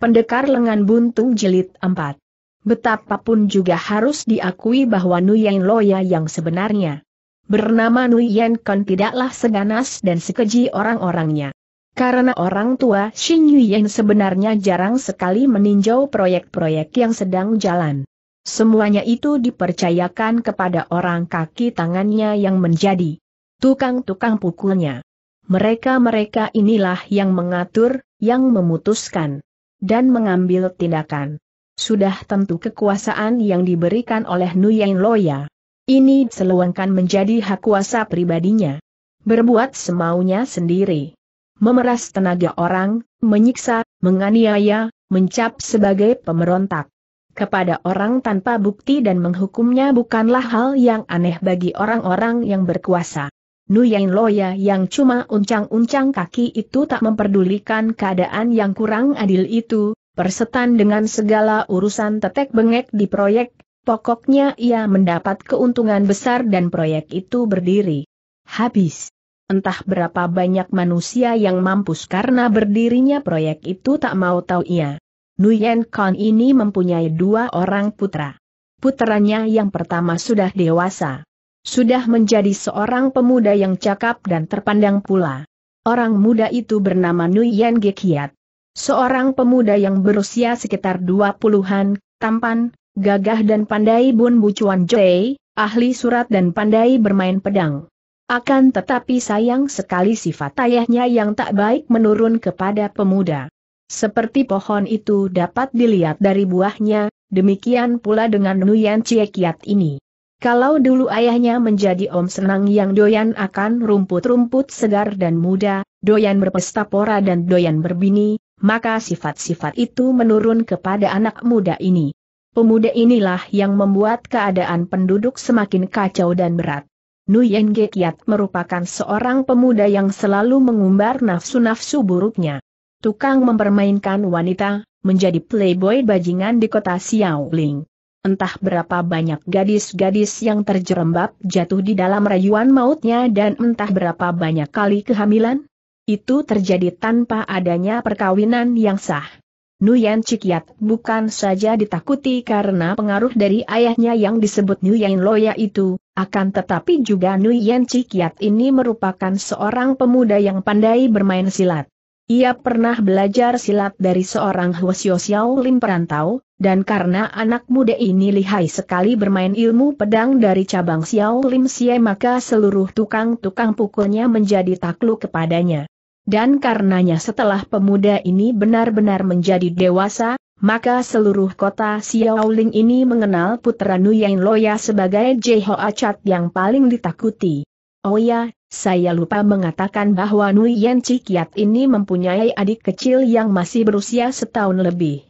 Pendekar lengan buntung jilid 4. Betapapun juga harus diakui bahwa Nuyen Loya yang sebenarnya bernama Nuyen Kon tidaklah seganas dan sekeji orang-orangnya. Karena orang tua Xin Yuyen sebenarnya jarang sekali meninjau proyek-proyek yang sedang jalan. Semuanya itu dipercayakan kepada orang kaki tangannya yang menjadi tukang-tukang pukulnya. Mereka-mereka inilah yang mengatur, yang memutuskan dan mengambil tindakan. Sudah tentu kekuasaan yang diberikan oleh Nuyen Loya. Ini diseluangkan menjadi hak kuasa pribadinya. Berbuat semaunya sendiri. Memeras tenaga orang, menyiksa, menganiaya, mencap sebagai pemberontak. Kepada orang tanpa bukti dan menghukumnya bukanlah hal yang aneh bagi orang-orang yang berkuasa. Nuyen Loya yang cuma uncang-uncang kaki itu tak memperdulikan keadaan yang kurang adil itu, persetan dengan segala urusan tetek bengek di proyek, pokoknya ia mendapat keuntungan besar dan proyek itu berdiri. Habis. Entah berapa banyak manusia yang mampus karena berdirinya proyek itu tak mau tahu ia. Nuyen Khan ini mempunyai dua orang putra. Putranya yang pertama sudah dewasa. Sudah menjadi seorang pemuda yang cakap dan terpandang pula. Orang muda itu bernama Nuyen Gekiat. Seorang pemuda yang berusia sekitar 20-an, tampan, gagah dan pandai Bun Bucuan Jei, ahli surat dan pandai bermain pedang. Akan tetapi sayang sekali sifat ayahnya yang tak baik menurun kepada pemuda. Seperti pohon itu dapat dilihat dari buahnya, demikian pula dengan Nuyan Ciekiat ini. Kalau dulu ayahnya menjadi om senang yang doyan akan rumput-rumput segar dan muda, doyan berpesta pora dan doyan berbini, maka sifat-sifat itu menurun kepada anak muda ini. Pemuda inilah yang membuat keadaan penduduk semakin kacau dan berat. Nuyen Gekiat merupakan seorang pemuda yang selalu mengumbar nafsu-nafsu buruknya. Tukang mempermainkan wanita, menjadi playboy bajingan di kota Xiaoling. Entah berapa banyak gadis-gadis yang terjerembab jatuh di dalam rayuan mautnya dan entah berapa banyak kali kehamilan. Itu terjadi tanpa adanya perkawinan yang sah. Nuyan Cikyat bukan saja ditakuti karena pengaruh dari ayahnya yang disebut Nuyan Loya itu, akan tetapi juga Nuyan Cikyat ini merupakan seorang pemuda yang pandai bermain silat. Ia pernah belajar silat dari seorang Hwasyo Xiao Lim perantau, dan karena anak muda ini lihai sekali bermain ilmu pedang dari cabang Xiao Lim Xie maka seluruh tukang-tukang pukulnya menjadi takluk kepadanya. Dan karenanya setelah pemuda ini benar-benar menjadi dewasa, maka seluruh kota Xiao Xiaoling ini mengenal putra Nuyan Loya sebagai Jeho Acat yang paling ditakuti. Oh ya, saya lupa mengatakan bahwa Nuyan Cikiat ini mempunyai adik kecil yang masih berusia setahun lebih.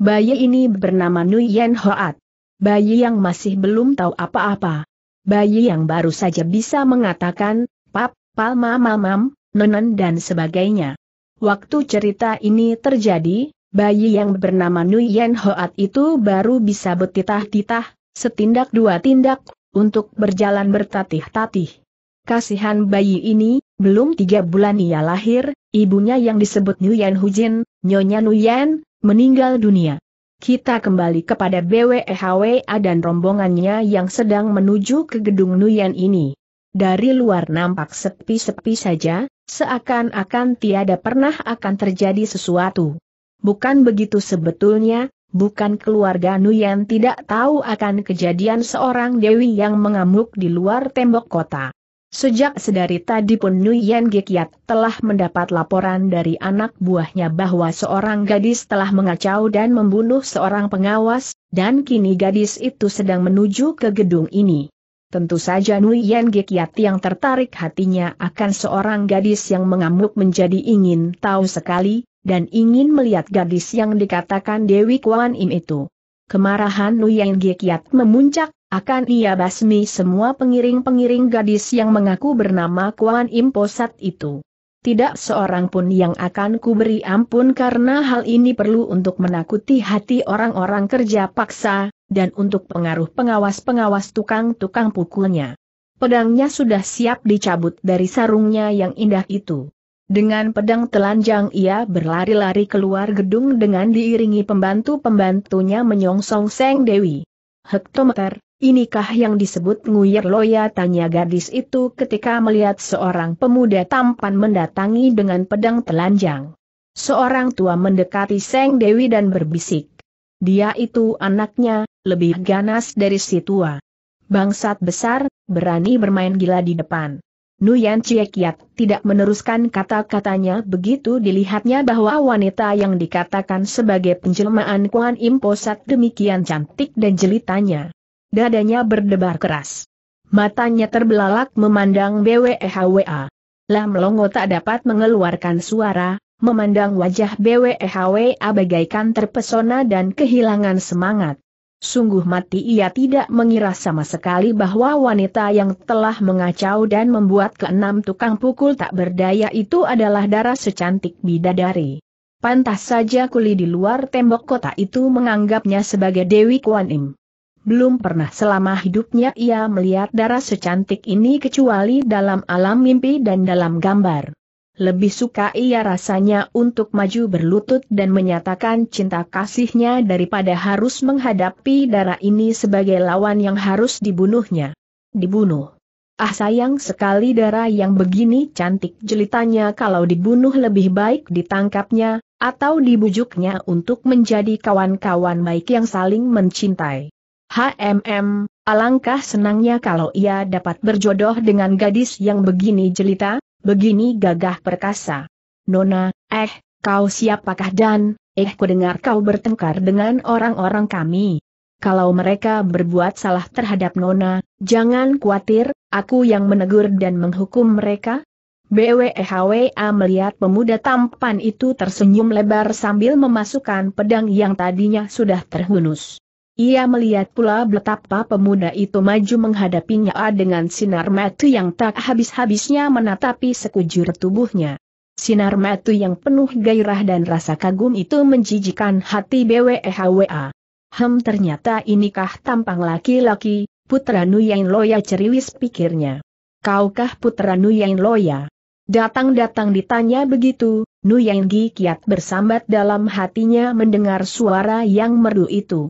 Bayi ini bernama Nuyen Hoat. Bayi yang masih belum tahu apa-apa. Bayi yang baru saja bisa mengatakan, pap, palma mamam, nonan dan sebagainya. Waktu cerita ini terjadi, bayi yang bernama Nuyen Hoat itu baru bisa betitah-titah, setindak dua tindak, untuk berjalan bertatih-tatih. Kasihan bayi ini, belum tiga bulan ia lahir, ibunya yang disebut Nuyen Hujin, Nyonya Nuyen, meninggal dunia. Kita kembali kepada BWHWA e dan rombongannya yang sedang menuju ke gedung Nuyan ini. Dari luar nampak sepi-sepi saja, seakan-akan tiada pernah akan terjadi sesuatu. Bukan begitu sebetulnya, bukan keluarga Nuyan tidak tahu akan kejadian seorang Dewi yang mengamuk di luar tembok kota. Sejak sedari tadi pun Yan Gekiat telah mendapat laporan dari anak buahnya bahwa seorang gadis telah mengacau dan membunuh seorang pengawas, dan kini gadis itu sedang menuju ke gedung ini. Tentu saja Yan Gekiat yang tertarik hatinya akan seorang gadis yang mengamuk menjadi ingin tahu sekali, dan ingin melihat gadis yang dikatakan Dewi Kuan Im itu. Kemarahan Yan Gekiat memuncak, akan ia basmi semua pengiring-pengiring gadis yang mengaku bernama Kuan Imposat itu. Tidak seorang pun yang akan kuberi ampun karena hal ini perlu untuk menakuti hati orang-orang kerja paksa, dan untuk pengaruh pengawas-pengawas tukang-tukang pukulnya. Pedangnya sudah siap dicabut dari sarungnya yang indah itu. Dengan pedang telanjang ia berlari-lari keluar gedung dengan diiringi pembantu-pembantunya menyongsong Seng Dewi. Hektometer, Inikah yang disebut Nguyer Loya tanya gadis itu ketika melihat seorang pemuda tampan mendatangi dengan pedang telanjang. Seorang tua mendekati Seng Dewi dan berbisik. Dia itu anaknya, lebih ganas dari si tua. Bangsat besar, berani bermain gila di depan. Nuyan Ciekiat tidak meneruskan kata-katanya begitu dilihatnya bahwa wanita yang dikatakan sebagai penjelmaan Kuan Imposat demikian cantik dan jelitanya. Dadanya berdebar keras. Matanya terbelalak memandang BWEHWA. Lam Longo tak dapat mengeluarkan suara, memandang wajah BWEHWA bagaikan terpesona dan kehilangan semangat. Sungguh mati ia tidak mengira sama sekali bahwa wanita yang telah mengacau dan membuat keenam tukang pukul tak berdaya itu adalah darah secantik bidadari. Pantas saja kuli di luar tembok kota itu menganggapnya sebagai Dewi Kuan Im. Belum pernah selama hidupnya ia melihat darah secantik ini kecuali dalam alam mimpi dan dalam gambar. Lebih suka ia rasanya untuk maju berlutut dan menyatakan cinta kasihnya daripada harus menghadapi darah ini sebagai lawan yang harus dibunuhnya. Dibunuh. Ah sayang sekali darah yang begini cantik jelitanya kalau dibunuh lebih baik ditangkapnya, atau dibujuknya untuk menjadi kawan-kawan baik yang saling mencintai. HMM, alangkah senangnya kalau ia dapat berjodoh dengan gadis yang begini jelita, begini gagah perkasa. Nona, eh, kau siapakah dan, eh ku dengar kau bertengkar dengan orang-orang kami. Kalau mereka berbuat salah terhadap Nona, jangan khawatir, aku yang menegur dan menghukum mereka. BWEHWA melihat pemuda tampan itu tersenyum lebar sambil memasukkan pedang yang tadinya sudah terhunus. Ia melihat pula betapa pemuda itu maju menghadapinya dengan sinar mata yang tak habis-habisnya menatapi sekujur tubuhnya. Sinar mata yang penuh gairah dan rasa kagum itu menjijikan hati BWEHWA. Hem ternyata inikah tampang laki-laki, putra Nuyain Loya ceriwis pikirnya. Kaukah putra Nuyain Loya? Datang-datang ditanya begitu, Nuyain Gi kiat bersambat dalam hatinya mendengar suara yang merdu itu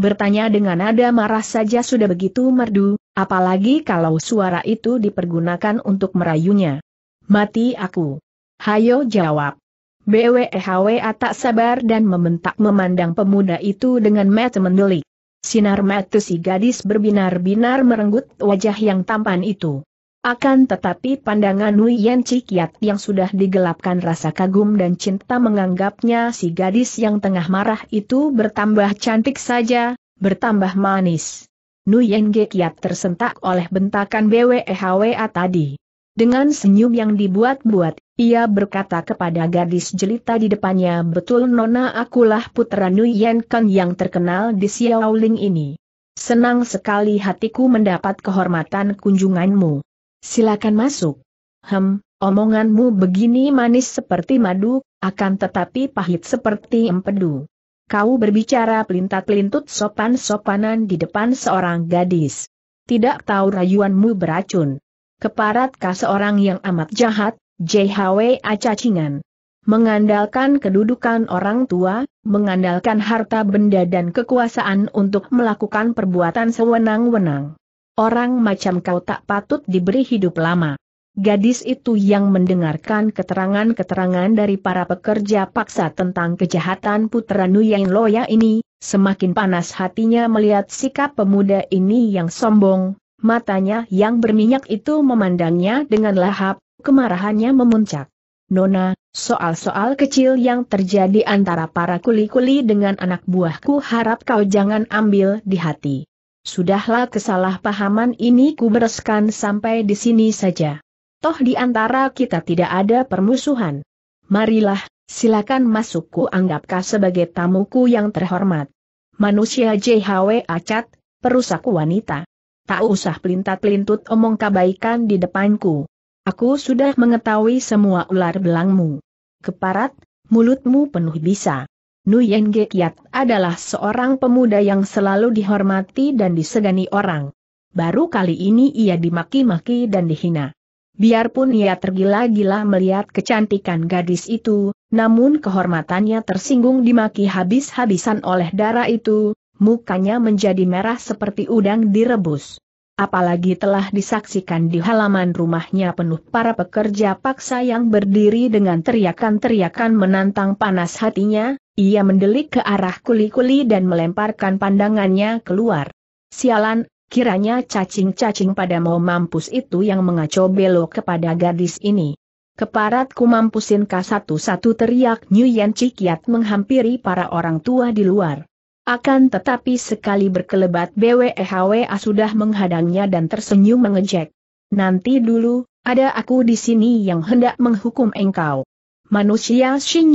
bertanya dengan nada marah saja sudah begitu merdu, apalagi kalau suara itu dipergunakan untuk merayunya. Mati aku. Hayo jawab. BWEHWA tak sabar dan membentak memandang pemuda itu dengan mata mendelik. Sinar mata si gadis berbinar-binar merenggut wajah yang tampan itu. Akan tetapi pandangan Yen Cikiat yang sudah digelapkan rasa kagum dan cinta menganggapnya si gadis yang tengah marah itu bertambah cantik saja, bertambah manis. Yen Cikiat tersentak oleh bentakan BWEHWA tadi. Dengan senyum yang dibuat-buat, ia berkata kepada gadis jelita di depannya betul Nona akulah putra Yen Kang yang terkenal di Xiaoling ini. Senang sekali hatiku mendapat kehormatan kunjunganmu. Silakan masuk. Hem, omonganmu begini manis seperti madu, akan tetapi pahit seperti empedu. Kau berbicara pelintat-pelintut sopan-sopanan di depan seorang gadis. Tidak tahu rayuanmu beracun. Keparatkah seorang yang amat jahat, JHW acacingan. Mengandalkan kedudukan orang tua, mengandalkan harta benda dan kekuasaan untuk melakukan perbuatan sewenang-wenang orang macam kau tak patut diberi hidup lama. Gadis itu yang mendengarkan keterangan-keterangan dari para pekerja paksa tentang kejahatan putra Nuyen Loya ini, semakin panas hatinya melihat sikap pemuda ini yang sombong, matanya yang berminyak itu memandangnya dengan lahap, kemarahannya memuncak. Nona, soal-soal kecil yang terjadi antara para kuli-kuli dengan anak buahku harap kau jangan ambil di hati sudahlah kesalahpahaman ini kubereskan sampai di sini saja. Toh di antara kita tidak ada permusuhan. Marilah, silakan masukku ku anggapkah sebagai tamuku yang terhormat. Manusia JHW acat, perusak wanita. Tak usah pelintat-pelintut omong kabaikan di depanku. Aku sudah mengetahui semua ular belangmu. Keparat, mulutmu penuh bisa. Nuyen Gekiat adalah seorang pemuda yang selalu dihormati dan disegani orang. Baru kali ini ia dimaki-maki dan dihina. Biarpun ia tergila-gila melihat kecantikan gadis itu, namun kehormatannya tersinggung dimaki habis-habisan oleh darah itu, mukanya menjadi merah seperti udang direbus apalagi telah disaksikan di halaman rumahnya penuh para pekerja paksa yang berdiri dengan teriakan-teriakan menantang panas hatinya, ia mendelik ke arah kuli-kuli dan melemparkan pandangannya keluar. Sialan, kiranya cacing-cacing pada mau mampus itu yang mengacau belok kepada gadis ini. Keparatku mampusin K satu-satu teriak New Yan Cikiat menghampiri para orang tua di luar. Akan tetapi sekali berkelebat BWEHWA sudah menghadangnya dan tersenyum mengejek. Nanti dulu, ada aku di sini yang hendak menghukum engkau. Manusia Xin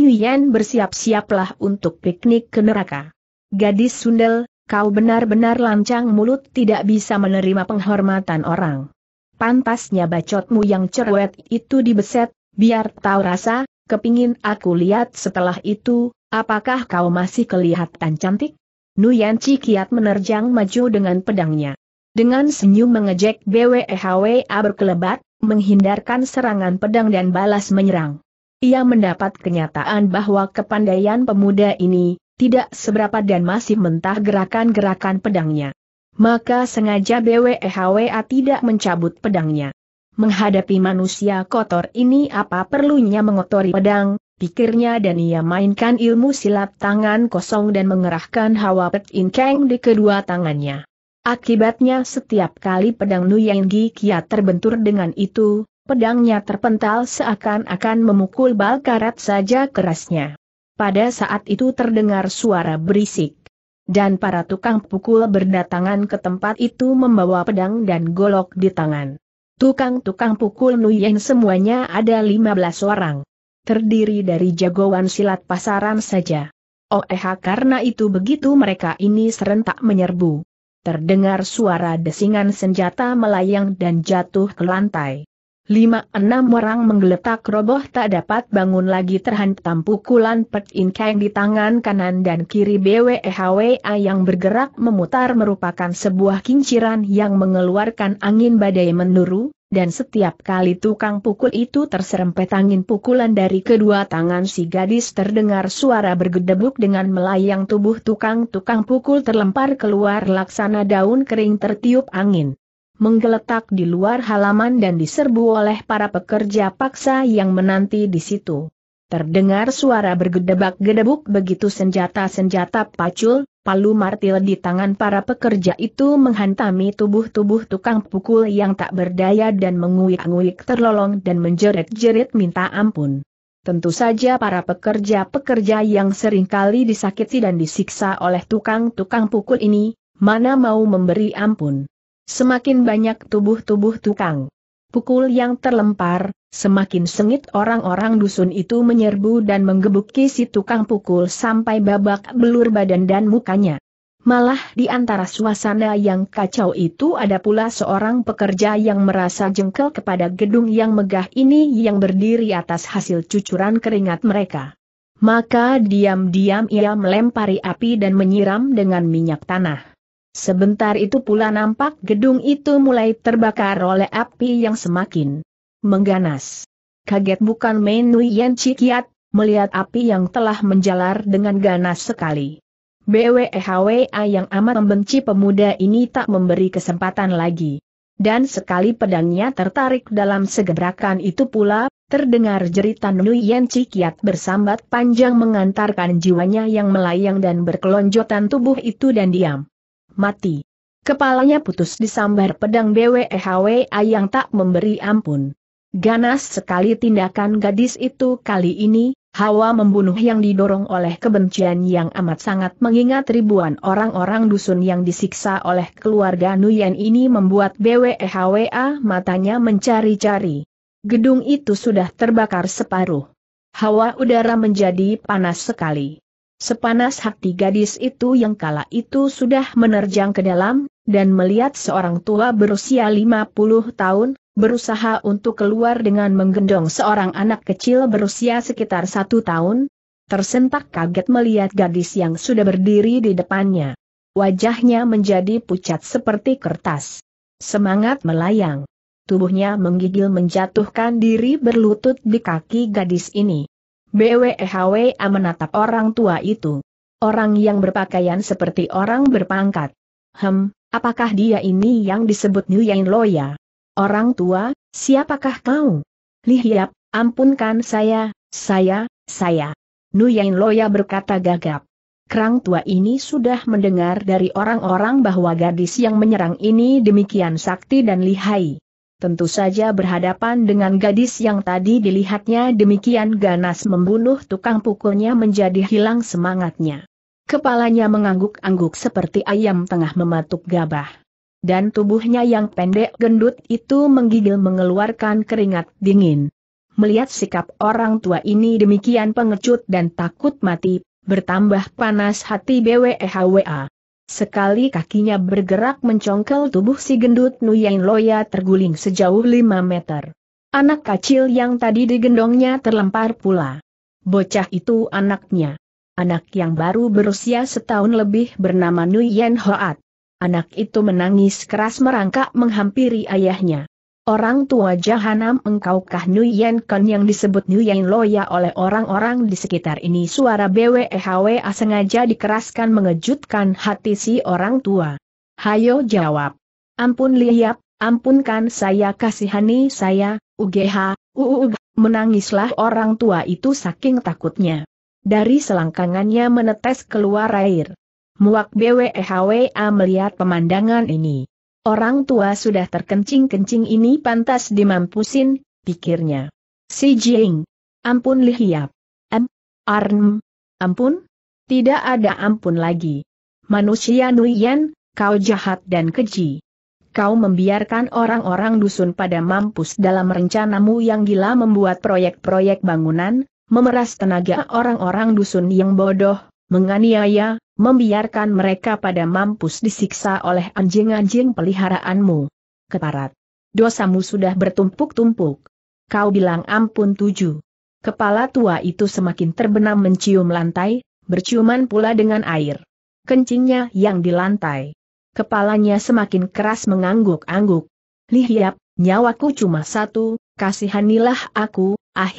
bersiap-siaplah untuk piknik ke neraka. Gadis sundel, kau benar-benar lancang mulut tidak bisa menerima penghormatan orang. Pantasnya bacotmu yang cerewet itu dibeset, biar tahu rasa, kepingin aku lihat setelah itu, apakah kau masih kelihatan cantik? Nuyanci kiat menerjang maju dengan pedangnya. Dengan senyum mengejek BWEHWA berkelebat, menghindarkan serangan pedang dan balas menyerang. Ia mendapat kenyataan bahwa kepandaian pemuda ini, tidak seberapa dan masih mentah gerakan-gerakan pedangnya. Maka sengaja BWEHWA tidak mencabut pedangnya. Menghadapi manusia kotor ini apa perlunya mengotori pedang, pikirnya dan ia mainkan ilmu silat tangan kosong dan mengerahkan hawa pet inkeng di kedua tangannya. Akibatnya setiap kali pedang Nuyenggi Kia terbentur dengan itu, pedangnya terpental seakan-akan memukul bal karat saja kerasnya. Pada saat itu terdengar suara berisik. Dan para tukang pukul berdatangan ke tempat itu membawa pedang dan golok di tangan. Tukang-tukang pukul Nuyen semuanya ada 15 orang terdiri dari jagoan silat pasaran saja. Oh, eh, karena itu begitu mereka ini serentak menyerbu. Terdengar suara desingan senjata melayang dan jatuh ke lantai. Lima enam orang menggeletak roboh tak dapat bangun lagi terhantam pukulan Pet Inkeng di tangan kanan dan kiri BWEHWA yang bergerak memutar merupakan sebuah kinciran yang mengeluarkan angin badai menuru, dan setiap kali tukang pukul itu terserempet angin pukulan dari kedua tangan si gadis terdengar suara bergedebuk dengan melayang tubuh tukang-tukang pukul terlempar keluar laksana daun kering tertiup angin. Menggeletak di luar halaman dan diserbu oleh para pekerja paksa yang menanti di situ. Terdengar suara bergedebak-gedebuk begitu senjata-senjata pacul, palu martil di tangan para pekerja itu menghantami tubuh-tubuh tukang pukul yang tak berdaya dan menguik-nguik terlolong dan menjerit-jerit minta ampun. Tentu saja para pekerja-pekerja yang seringkali disakiti dan disiksa oleh tukang-tukang pukul ini, mana mau memberi ampun. Semakin banyak tubuh-tubuh tukang pukul yang terlempar, Semakin sengit orang-orang dusun itu menyerbu dan menggebuki si tukang pukul sampai babak belur badan dan mukanya. Malah di antara suasana yang kacau itu ada pula seorang pekerja yang merasa jengkel kepada gedung yang megah ini yang berdiri atas hasil cucuran keringat mereka. Maka diam-diam ia melempari api dan menyiram dengan minyak tanah. Sebentar itu pula nampak gedung itu mulai terbakar oleh api yang semakin mengganas. Kaget bukan main Nui Yan Cikiat, melihat api yang telah menjalar dengan ganas sekali. BWEHWA yang amat membenci pemuda ini tak memberi kesempatan lagi. Dan sekali pedangnya tertarik dalam segerakan itu pula, terdengar jeritan Yen Cikiat bersambat panjang mengantarkan jiwanya yang melayang dan berkelonjotan tubuh itu dan diam. Mati. Kepalanya putus disambar pedang BWEHWA yang tak memberi ampun. Ganas sekali tindakan gadis itu kali ini, hawa membunuh yang didorong oleh kebencian yang amat sangat mengingat ribuan orang-orang dusun yang disiksa oleh keluarga Nuyen ini membuat BWHWA e matanya mencari-cari. Gedung itu sudah terbakar separuh. Hawa udara menjadi panas sekali. Sepanas hati gadis itu yang kala itu sudah menerjang ke dalam, dan melihat seorang tua berusia 50 tahun, berusaha untuk keluar dengan menggendong seorang anak kecil berusia sekitar satu tahun, tersentak kaget melihat gadis yang sudah berdiri di depannya. Wajahnya menjadi pucat seperti kertas. Semangat melayang. Tubuhnya menggigil menjatuhkan diri berlutut di kaki gadis ini. BWEHW e menatap orang tua itu. Orang yang berpakaian seperti orang berpangkat. Hem, apakah dia ini yang disebut Nguyen Loya? Orang tua, siapakah kau? Lihiap, ampunkan saya, saya, saya. Nuyain Loya berkata gagap. Kerang tua ini sudah mendengar dari orang-orang bahwa gadis yang menyerang ini demikian sakti dan lihai. Tentu saja berhadapan dengan gadis yang tadi dilihatnya demikian ganas membunuh tukang pukulnya menjadi hilang semangatnya. Kepalanya mengangguk-angguk seperti ayam tengah mematuk gabah dan tubuhnya yang pendek gendut itu menggigil mengeluarkan keringat dingin. Melihat sikap orang tua ini demikian pengecut dan takut mati, bertambah panas hati BWEHWA. Sekali kakinya bergerak mencongkel tubuh si gendut Nuyain Loya terguling sejauh 5 meter. Anak kecil yang tadi digendongnya terlempar pula. Bocah itu anaknya. Anak yang baru berusia setahun lebih bernama Nuyen Hoat anak itu menangis keras merangkak menghampiri ayahnya. Orang tua jahanam engkaukah Nuyen Kon yang disebut Nuyen Loya oleh orang-orang di sekitar ini suara BWEHWA sengaja dikeraskan mengejutkan hati si orang tua. Hayo jawab. Ampun liap, ampunkan saya kasihani saya, UGH, UUG, menangislah orang tua itu saking takutnya. Dari selangkangannya menetes keluar air. Muak BWEHWA melihat pemandangan ini. Orang tua sudah terkencing-kencing ini pantas dimampusin, pikirnya. Si Jing. Ampun lihiap. Am. Arn. Ampun? Tidak ada ampun lagi. Manusia Nuyen, kau jahat dan keji. Kau membiarkan orang-orang dusun pada mampus dalam rencanamu yang gila membuat proyek-proyek bangunan, memeras tenaga orang-orang dusun yang bodoh, menganiaya, membiarkan mereka pada mampus disiksa oleh anjing-anjing peliharaanmu. Keparat. Dosamu sudah bertumpuk-tumpuk. Kau bilang ampun tujuh. Kepala tua itu semakin terbenam mencium lantai, berciuman pula dengan air. Kencingnya yang di lantai. Kepalanya semakin keras mengangguk-angguk. Lihiap, nyawaku cuma satu, kasihanilah aku, ah.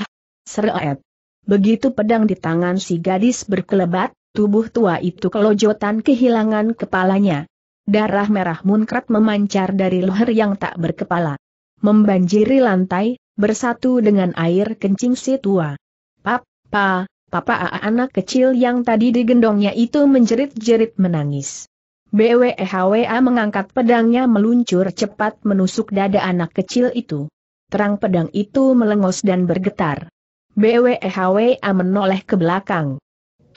Seret. Begitu pedang di tangan si gadis berkelebat, Tubuh tua itu kelojotan kehilangan kepalanya. Darah merah munkrat memancar dari leher yang tak berkepala. Membanjiri lantai, bersatu dengan air kencing si tua. Papa, papa aa anak kecil yang tadi digendongnya itu menjerit-jerit menangis. BWEHWA mengangkat pedangnya meluncur cepat menusuk dada anak kecil itu. Terang pedang itu melengos dan bergetar. BWEHWA menoleh ke belakang.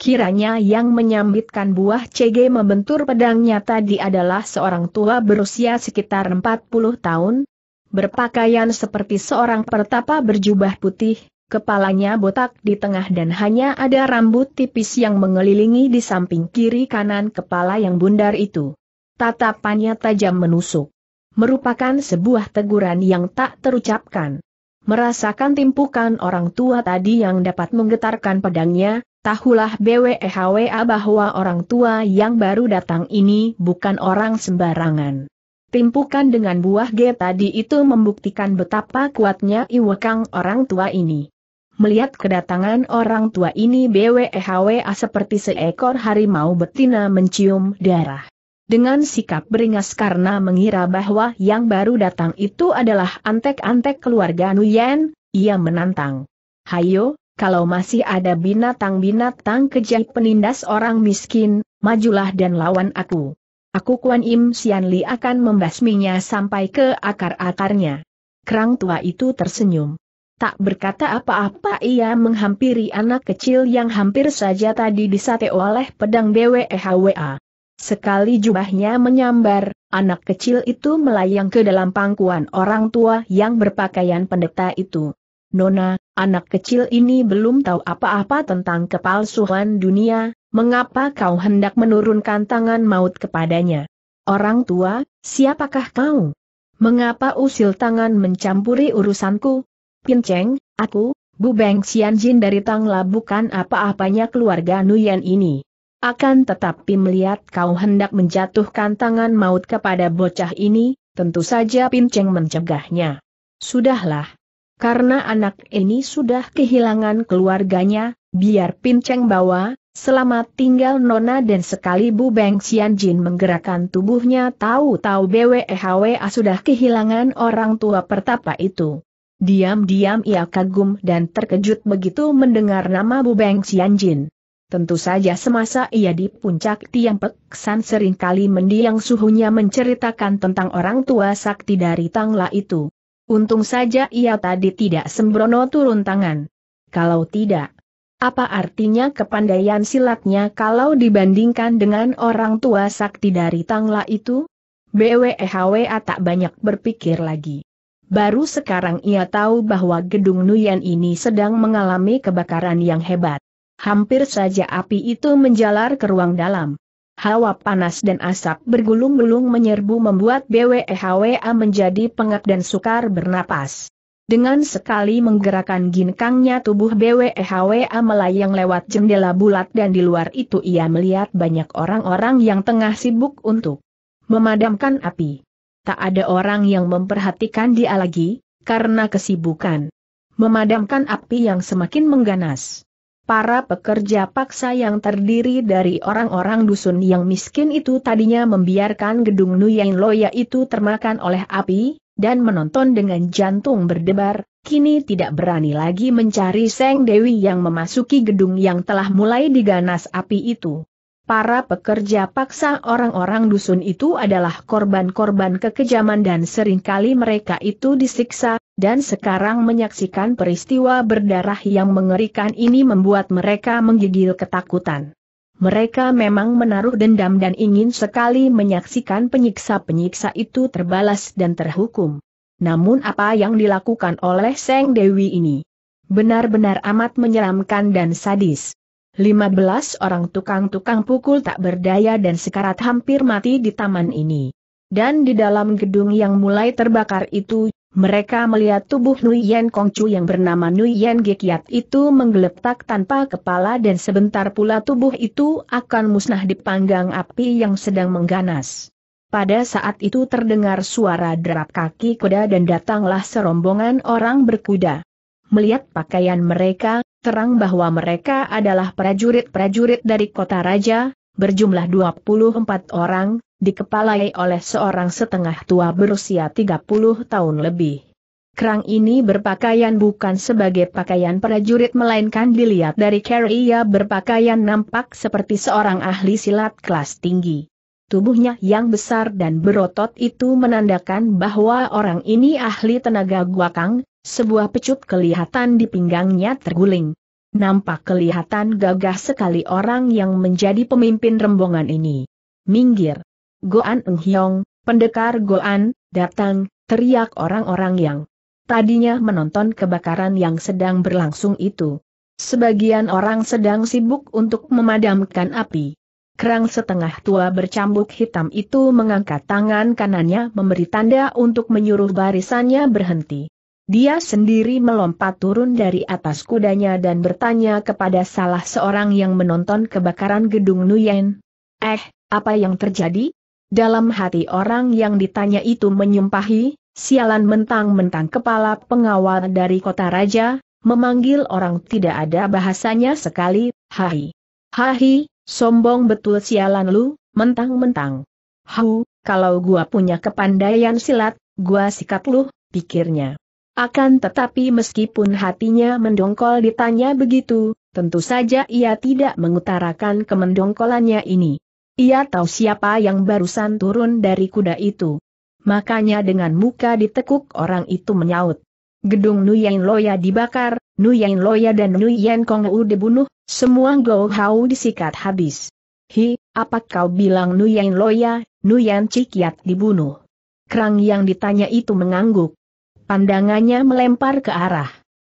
Kiranya yang menyambitkan buah CG membentur pedangnya tadi adalah seorang tua berusia sekitar 40 tahun, berpakaian seperti seorang pertapa berjubah putih, kepalanya botak di tengah dan hanya ada rambut tipis yang mengelilingi di samping kiri kanan kepala yang bundar itu. Tatapannya tajam menusuk. Merupakan sebuah teguran yang tak terucapkan. Merasakan timpukan orang tua tadi yang dapat menggetarkan pedangnya, Tahulah BWEHWA bahwa orang tua yang baru datang ini bukan orang sembarangan. Timpukan dengan buah G tadi itu membuktikan betapa kuatnya Iwekang orang tua ini. Melihat kedatangan orang tua ini BWEHWA seperti seekor harimau betina mencium darah. Dengan sikap beringas karena mengira bahwa yang baru datang itu adalah antek-antek keluarga Nuyen, ia menantang. Hayo, kalau masih ada binatang-binatang kejam penindas orang miskin, majulah dan lawan aku. Aku Kuan Im Sian Li akan membasminya sampai ke akar-akarnya. Kerang tua itu tersenyum. Tak berkata apa-apa ia menghampiri anak kecil yang hampir saja tadi disate oleh pedang BWEHWA. Sekali jubahnya menyambar, anak kecil itu melayang ke dalam pangkuan orang tua yang berpakaian pendeta itu. Nona, anak kecil ini belum tahu apa-apa tentang kepalsuan dunia, mengapa kau hendak menurunkan tangan maut kepadanya? Orang tua, siapakah kau? Mengapa usil tangan mencampuri urusanku? Pinceng, aku, Bu Beng Xianjin dari Tangla bukan apa-apanya keluarga Nuyan ini. Akan tetapi melihat kau hendak menjatuhkan tangan maut kepada bocah ini, tentu saja Pinceng mencegahnya. Sudahlah, karena anak ini sudah kehilangan keluarganya, biar pinceng bawa, selamat tinggal Nona dan sekali Bu Beng Xian Jin menggerakkan tubuhnya tahu-tahu BWHWA e sudah kehilangan orang tua pertapa itu. Diam-diam ia kagum dan terkejut begitu mendengar nama Bu Beng Xian Jin. Tentu saja semasa ia di puncak tiang peksan seringkali mendiang suhunya menceritakan tentang orang tua sakti dari Tangla itu. Untung saja ia tadi tidak sembrono turun tangan. Kalau tidak, apa artinya kepandaian silatnya kalau dibandingkan dengan orang tua sakti dari Tangla itu? BWEHWA tak banyak berpikir lagi. Baru sekarang ia tahu bahwa gedung Nuyan ini sedang mengalami kebakaran yang hebat. Hampir saja api itu menjalar ke ruang dalam hawa panas dan asap bergulung-gulung menyerbu membuat BWEHWA menjadi pengap dan sukar bernapas. Dengan sekali menggerakkan ginkangnya tubuh BWEHWA melayang lewat jendela bulat dan di luar itu ia melihat banyak orang-orang yang tengah sibuk untuk memadamkan api. Tak ada orang yang memperhatikan dia lagi, karena kesibukan memadamkan api yang semakin mengganas. Para pekerja paksa yang terdiri dari orang-orang dusun yang miskin itu tadinya membiarkan gedung Nuyen Loya itu termakan oleh api, dan menonton dengan jantung berdebar, kini tidak berani lagi mencari Seng Dewi yang memasuki gedung yang telah mulai diganas api itu para pekerja paksa orang-orang dusun itu adalah korban-korban kekejaman dan seringkali mereka itu disiksa, dan sekarang menyaksikan peristiwa berdarah yang mengerikan ini membuat mereka menggigil ketakutan. Mereka memang menaruh dendam dan ingin sekali menyaksikan penyiksa-penyiksa itu terbalas dan terhukum. Namun apa yang dilakukan oleh Seng Dewi ini? Benar-benar amat menyeramkan dan sadis. 15 orang tukang-tukang pukul tak berdaya dan sekarat hampir mati di taman ini. Dan di dalam gedung yang mulai terbakar itu, mereka melihat tubuh Nui Kongcu yang bernama Nui Gekiat itu menggeletak tanpa kepala dan sebentar pula tubuh itu akan musnah di panggang api yang sedang mengganas. Pada saat itu terdengar suara derap kaki kuda dan datanglah serombongan orang berkuda. Melihat pakaian mereka, terang bahwa mereka adalah prajurit-prajurit dari kota raja, berjumlah 24 orang, dikepalai oleh seorang setengah tua berusia 30 tahun lebih. Kerang ini berpakaian bukan sebagai pakaian prajurit melainkan dilihat dari cara ia berpakaian nampak seperti seorang ahli silat kelas tinggi. Tubuhnya yang besar dan berotot itu menandakan bahwa orang ini ahli tenaga guakang, sebuah pecut kelihatan di pinggangnya terguling. Nampak kelihatan gagah sekali orang yang menjadi pemimpin rombongan ini. Minggir. Goan Enghyong, pendekar Goan, datang, teriak orang-orang yang tadinya menonton kebakaran yang sedang berlangsung itu. Sebagian orang sedang sibuk untuk memadamkan api. Kerang setengah tua bercambuk hitam itu mengangkat tangan kanannya memberi tanda untuk menyuruh barisannya berhenti. Dia sendiri melompat turun dari atas kudanya dan bertanya kepada salah seorang yang menonton kebakaran gedung Nuyen. Eh, apa yang terjadi? Dalam hati orang yang ditanya itu menyumpahi, sialan mentang-mentang kepala pengawal dari kota raja, memanggil orang tidak ada bahasanya sekali, hai. Hai, sombong betul sialan lu, mentang-mentang. Hau, kalau gua punya kepandaian silat, gua sikat lu, pikirnya. Akan tetapi meskipun hatinya mendongkol ditanya begitu, tentu saja ia tidak mengutarakan kemendongkolannya ini. Ia tahu siapa yang barusan turun dari kuda itu. Makanya dengan muka ditekuk orang itu menyaut. Gedung Nuyen Loya dibakar, Nuyen Loya dan Nuyen U dibunuh, semua Go Hau disikat habis. Hi, apa kau bilang Nuyen Loya, Nuyen Cikyat dibunuh? Kerang yang ditanya itu mengangguk pandangannya melempar ke arah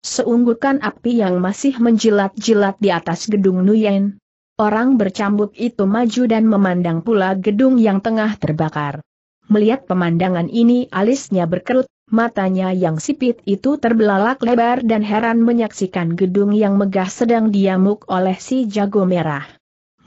seunggukan api yang masih menjilat-jilat di atas gedung Nuyen. Orang bercambuk itu maju dan memandang pula gedung yang tengah terbakar. Melihat pemandangan ini alisnya berkerut, matanya yang sipit itu terbelalak lebar dan heran menyaksikan gedung yang megah sedang diamuk oleh si jago merah.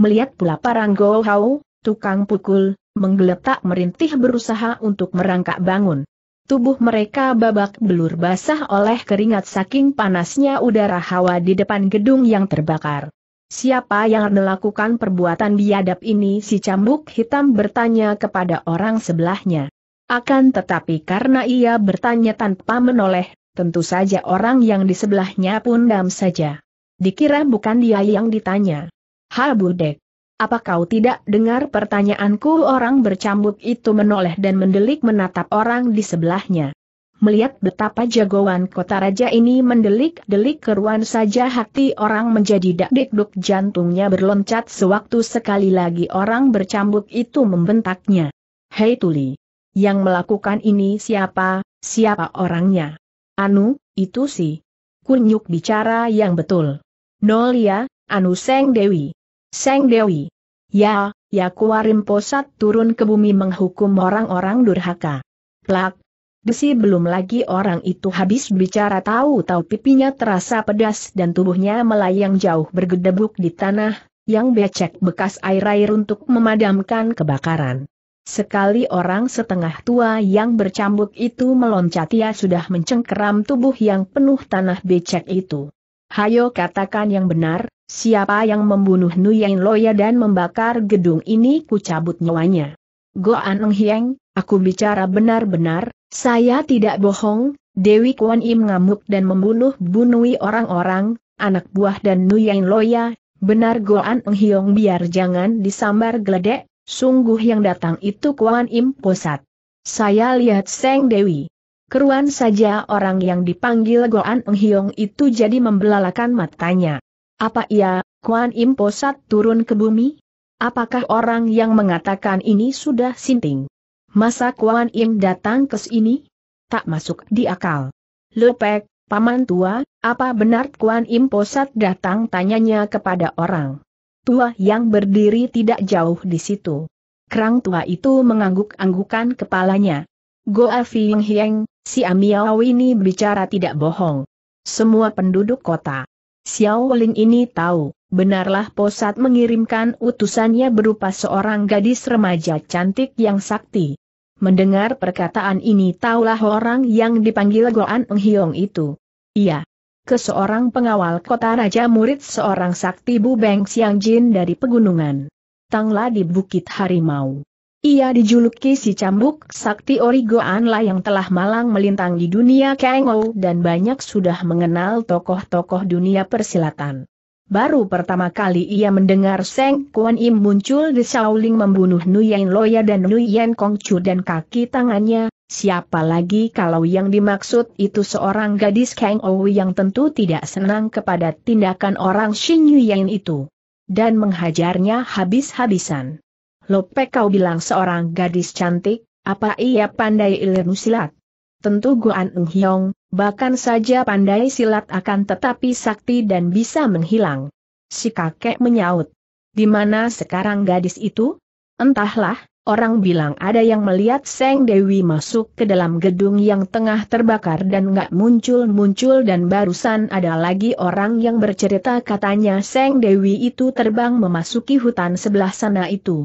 Melihat pula parang Hau, tukang pukul, menggeletak merintih berusaha untuk merangkak bangun. Tubuh mereka babak belur basah oleh keringat saking panasnya udara hawa di depan gedung yang terbakar. Siapa yang melakukan perbuatan biadab ini? Si cambuk hitam bertanya kepada orang sebelahnya. Akan tetapi karena ia bertanya tanpa menoleh, tentu saja orang yang di sebelahnya pun dam saja. Dikira bukan dia yang ditanya. Habudek. Apa kau tidak dengar pertanyaanku orang bercambuk itu menoleh dan mendelik menatap orang di sebelahnya. Melihat betapa jagoan kota raja ini mendelik-delik keruan saja hati orang menjadi dakdikduk jantungnya berloncat sewaktu sekali lagi orang bercambuk itu membentaknya. Hei Tuli! Yang melakukan ini siapa, siapa orangnya? Anu, itu sih. Kunyuk bicara yang betul. Nolia, Anu Seng Dewi. Seng Dewi. Ya, Yakua posat turun ke bumi menghukum orang-orang durhaka. Plak. Besi belum lagi orang itu habis bicara tahu-tahu pipinya terasa pedas dan tubuhnya melayang jauh bergedebuk di tanah, yang becek bekas air-air untuk memadamkan kebakaran. Sekali orang setengah tua yang bercambuk itu meloncat ia sudah mencengkeram tubuh yang penuh tanah becek itu. Hayo katakan yang benar, Siapa yang membunuh Nuyen Loya dan membakar gedung ini ku cabut nyawanya. Goan Eng Hieng, aku bicara benar-benar, saya tidak bohong, Dewi Kuan Im ngamuk dan membunuh bunui orang-orang, anak buah dan Nuyen Loya, benar Goan Eng Hiong biar jangan disambar geledek, sungguh yang datang itu Kuan Im posat. Saya lihat Seng Dewi. Keruan saja orang yang dipanggil Goan Eng Hiong itu jadi membelalakan matanya. Apa ia, Kuan Im Posat turun ke bumi? Apakah orang yang mengatakan ini sudah sinting? Masa Kuan Im datang ke sini? Tak masuk di akal. Lepek, paman tua, apa benar Kuan Im Posat datang tanyanya kepada orang tua yang berdiri tidak jauh di situ. Kerang tua itu mengangguk-anggukan kepalanya. Goa Fing Hieng, si Amiao ini bicara tidak bohong. Semua penduduk kota Xiao Ling ini tahu, benarlah Posat mengirimkan utusannya berupa seorang gadis remaja cantik yang sakti. Mendengar perkataan ini taulah orang yang dipanggil Goan Eng Hiong itu. Iya. Ke seorang pengawal kota raja murid seorang sakti Bu Beng Siang Jin dari pegunungan. Tangla di Bukit Harimau. Ia dijuluki si cambuk sakti Origoan lah yang telah malang melintang di dunia Kengo dan banyak sudah mengenal tokoh-tokoh dunia persilatan. Baru pertama kali ia mendengar Seng Kuan Im muncul di Shaoling membunuh Nuyen Loya dan Nuyen Kongcu dan kaki tangannya, siapa lagi kalau yang dimaksud itu seorang gadis Kang Ou yang tentu tidak senang kepada tindakan orang Xin Yuyen itu. Dan menghajarnya habis-habisan. Lope kau bilang seorang gadis cantik, apa ia pandai ilmu silat? Tentu Guan Eng Hiong, bahkan saja pandai silat akan tetapi sakti dan bisa menghilang. Si kakek menyaut. Di mana sekarang gadis itu? Entahlah, orang bilang ada yang melihat Seng Dewi masuk ke dalam gedung yang tengah terbakar dan nggak muncul-muncul dan barusan ada lagi orang yang bercerita katanya Seng Dewi itu terbang memasuki hutan sebelah sana itu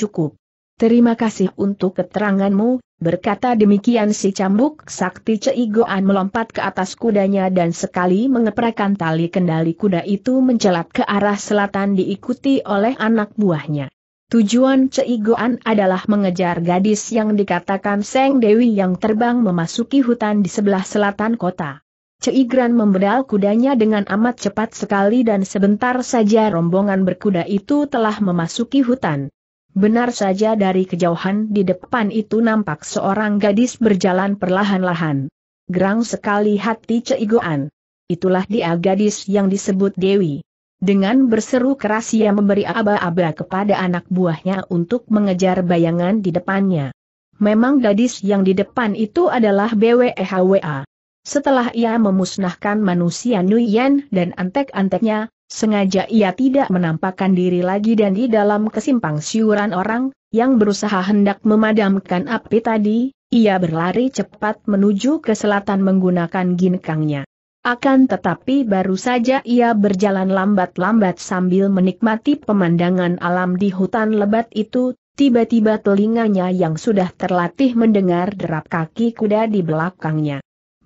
cukup. Terima kasih untuk keteranganmu, berkata demikian si cambuk sakti Ceigoan melompat ke atas kudanya dan sekali mengeprakan tali kendali kuda itu mencelat ke arah selatan diikuti oleh anak buahnya. Tujuan Ceigoan adalah mengejar gadis yang dikatakan Seng Dewi yang terbang memasuki hutan di sebelah selatan kota. Ceigran membedal kudanya dengan amat cepat sekali dan sebentar saja rombongan berkuda itu telah memasuki hutan. Benar saja dari kejauhan di depan itu nampak seorang gadis berjalan perlahan-lahan. Gerang sekali hati Ceigoan. Itulah dia gadis yang disebut Dewi. Dengan berseru keras ia memberi aba-aba kepada anak buahnya untuk mengejar bayangan di depannya. Memang gadis yang di depan itu adalah BWEHWA. Setelah ia memusnahkan manusia Nuyen dan antek-anteknya, Sengaja ia tidak menampakkan diri lagi dan di dalam kesimpang siuran orang, yang berusaha hendak memadamkan api tadi, ia berlari cepat menuju ke selatan menggunakan ginkangnya. Akan tetapi baru saja ia berjalan lambat-lambat sambil menikmati pemandangan alam di hutan lebat itu, tiba-tiba telinganya yang sudah terlatih mendengar derap kaki kuda di belakangnya.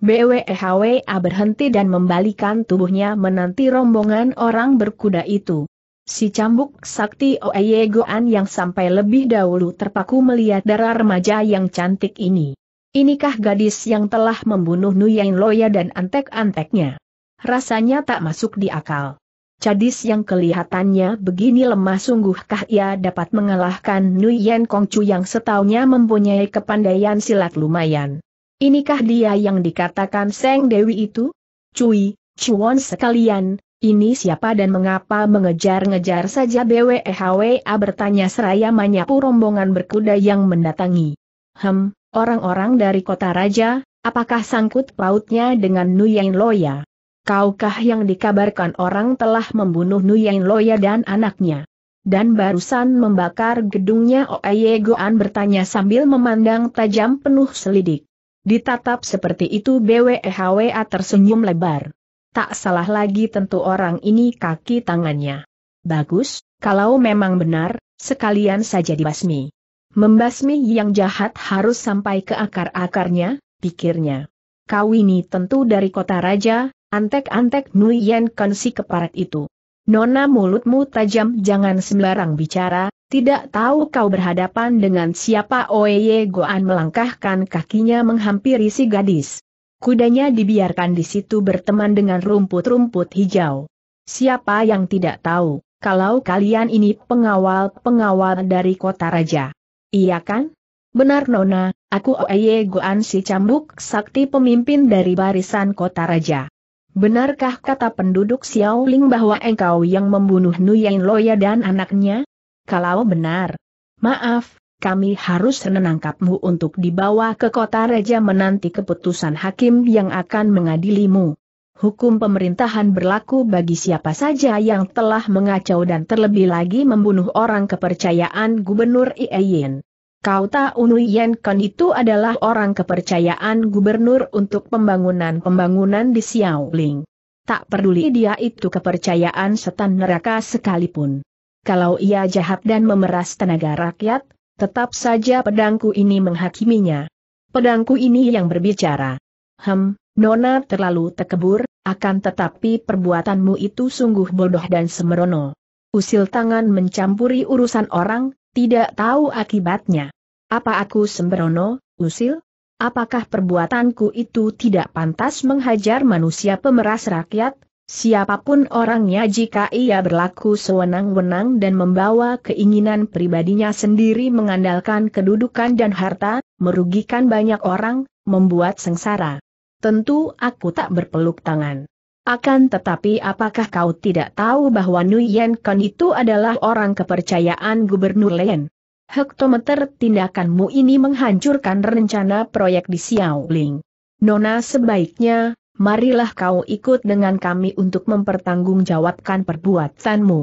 BWEHWA berhenti dan membalikan tubuhnya menanti rombongan orang berkuda itu. Si cambuk sakti Oeye Goan yang sampai lebih dahulu terpaku melihat darah remaja yang cantik ini. Inikah gadis yang telah membunuh Nuyen Loya dan antek-anteknya? Rasanya tak masuk di akal. Cadis yang kelihatannya begini lemah sungguhkah ia dapat mengalahkan Nuyen Kongcu yang setaunya mempunyai kepandaian silat lumayan. Inikah dia yang dikatakan Seng Dewi itu? Cui, cuon sekalian, ini siapa dan mengapa mengejar-ngejar saja BWEHWA bertanya seraya menyapu rombongan berkuda yang mendatangi. Hem, orang-orang dari kota raja, apakah sangkut pautnya dengan Nuyen Loya? Kaukah yang dikabarkan orang telah membunuh Nuyen Loya dan anaknya? dan barusan membakar gedungnya Oeye Goan bertanya sambil memandang tajam penuh selidik. Ditatap seperti itu BWEHWA tersenyum lebar. Tak salah lagi tentu orang ini kaki tangannya. Bagus, kalau memang benar, sekalian saja dibasmi. Membasmi yang jahat harus sampai ke akar-akarnya, pikirnya. Kau ini tentu dari kota raja, antek-antek Nuyen Konsi keparat itu. Nona mulutmu tajam jangan sembarang bicara, tidak tahu kau berhadapan dengan siapa Oye Goan melangkahkan kakinya menghampiri si gadis. Kudanya dibiarkan di situ berteman dengan rumput-rumput hijau. Siapa yang tidak tahu, kalau kalian ini pengawal-pengawal dari kota raja. Iya kan? Benar Nona, aku Oye Goan si cambuk sakti pemimpin dari barisan kota raja. Benarkah kata penduduk Xiaoling bahwa engkau yang membunuh Nuyen Loya dan anaknya? kalau benar. Maaf, kami harus menangkapmu untuk dibawa ke kota Raja menanti keputusan hakim yang akan mengadilimu. Hukum pemerintahan berlaku bagi siapa saja yang telah mengacau dan terlebih lagi membunuh orang kepercayaan Gubernur Ieyen. tahu Unuyen Kan itu adalah orang kepercayaan gubernur untuk pembangunan-pembangunan di Xiaoling. Tak peduli dia itu kepercayaan setan neraka sekalipun kalau ia jahat dan memeras tenaga rakyat, tetap saja pedangku ini menghakiminya. Pedangku ini yang berbicara. Hem, Nona terlalu tekebur, akan tetapi perbuatanmu itu sungguh bodoh dan semerono. Usil tangan mencampuri urusan orang, tidak tahu akibatnya. Apa aku sembrono, usil? Apakah perbuatanku itu tidak pantas menghajar manusia pemeras rakyat, Siapapun orangnya jika ia berlaku sewenang-wenang dan membawa keinginan pribadinya sendiri mengandalkan kedudukan dan harta, merugikan banyak orang, membuat sengsara. Tentu aku tak berpeluk tangan. Akan tetapi apakah kau tidak tahu bahwa Nuyen Kan itu adalah orang kepercayaan Gubernur Lien? Hektometer tindakanmu ini menghancurkan rencana proyek di Xiaoling. Nona sebaiknya, marilah kau ikut dengan kami untuk mempertanggungjawabkan perbuatanmu.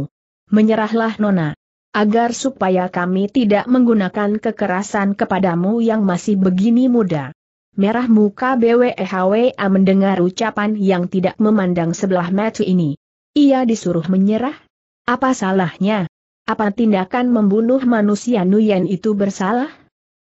Menyerahlah Nona. Agar supaya kami tidak menggunakan kekerasan kepadamu yang masih begini muda. Merah muka BWEHWA mendengar ucapan yang tidak memandang sebelah mata ini. Ia disuruh menyerah? Apa salahnya? Apa tindakan membunuh manusia Nuyen itu bersalah?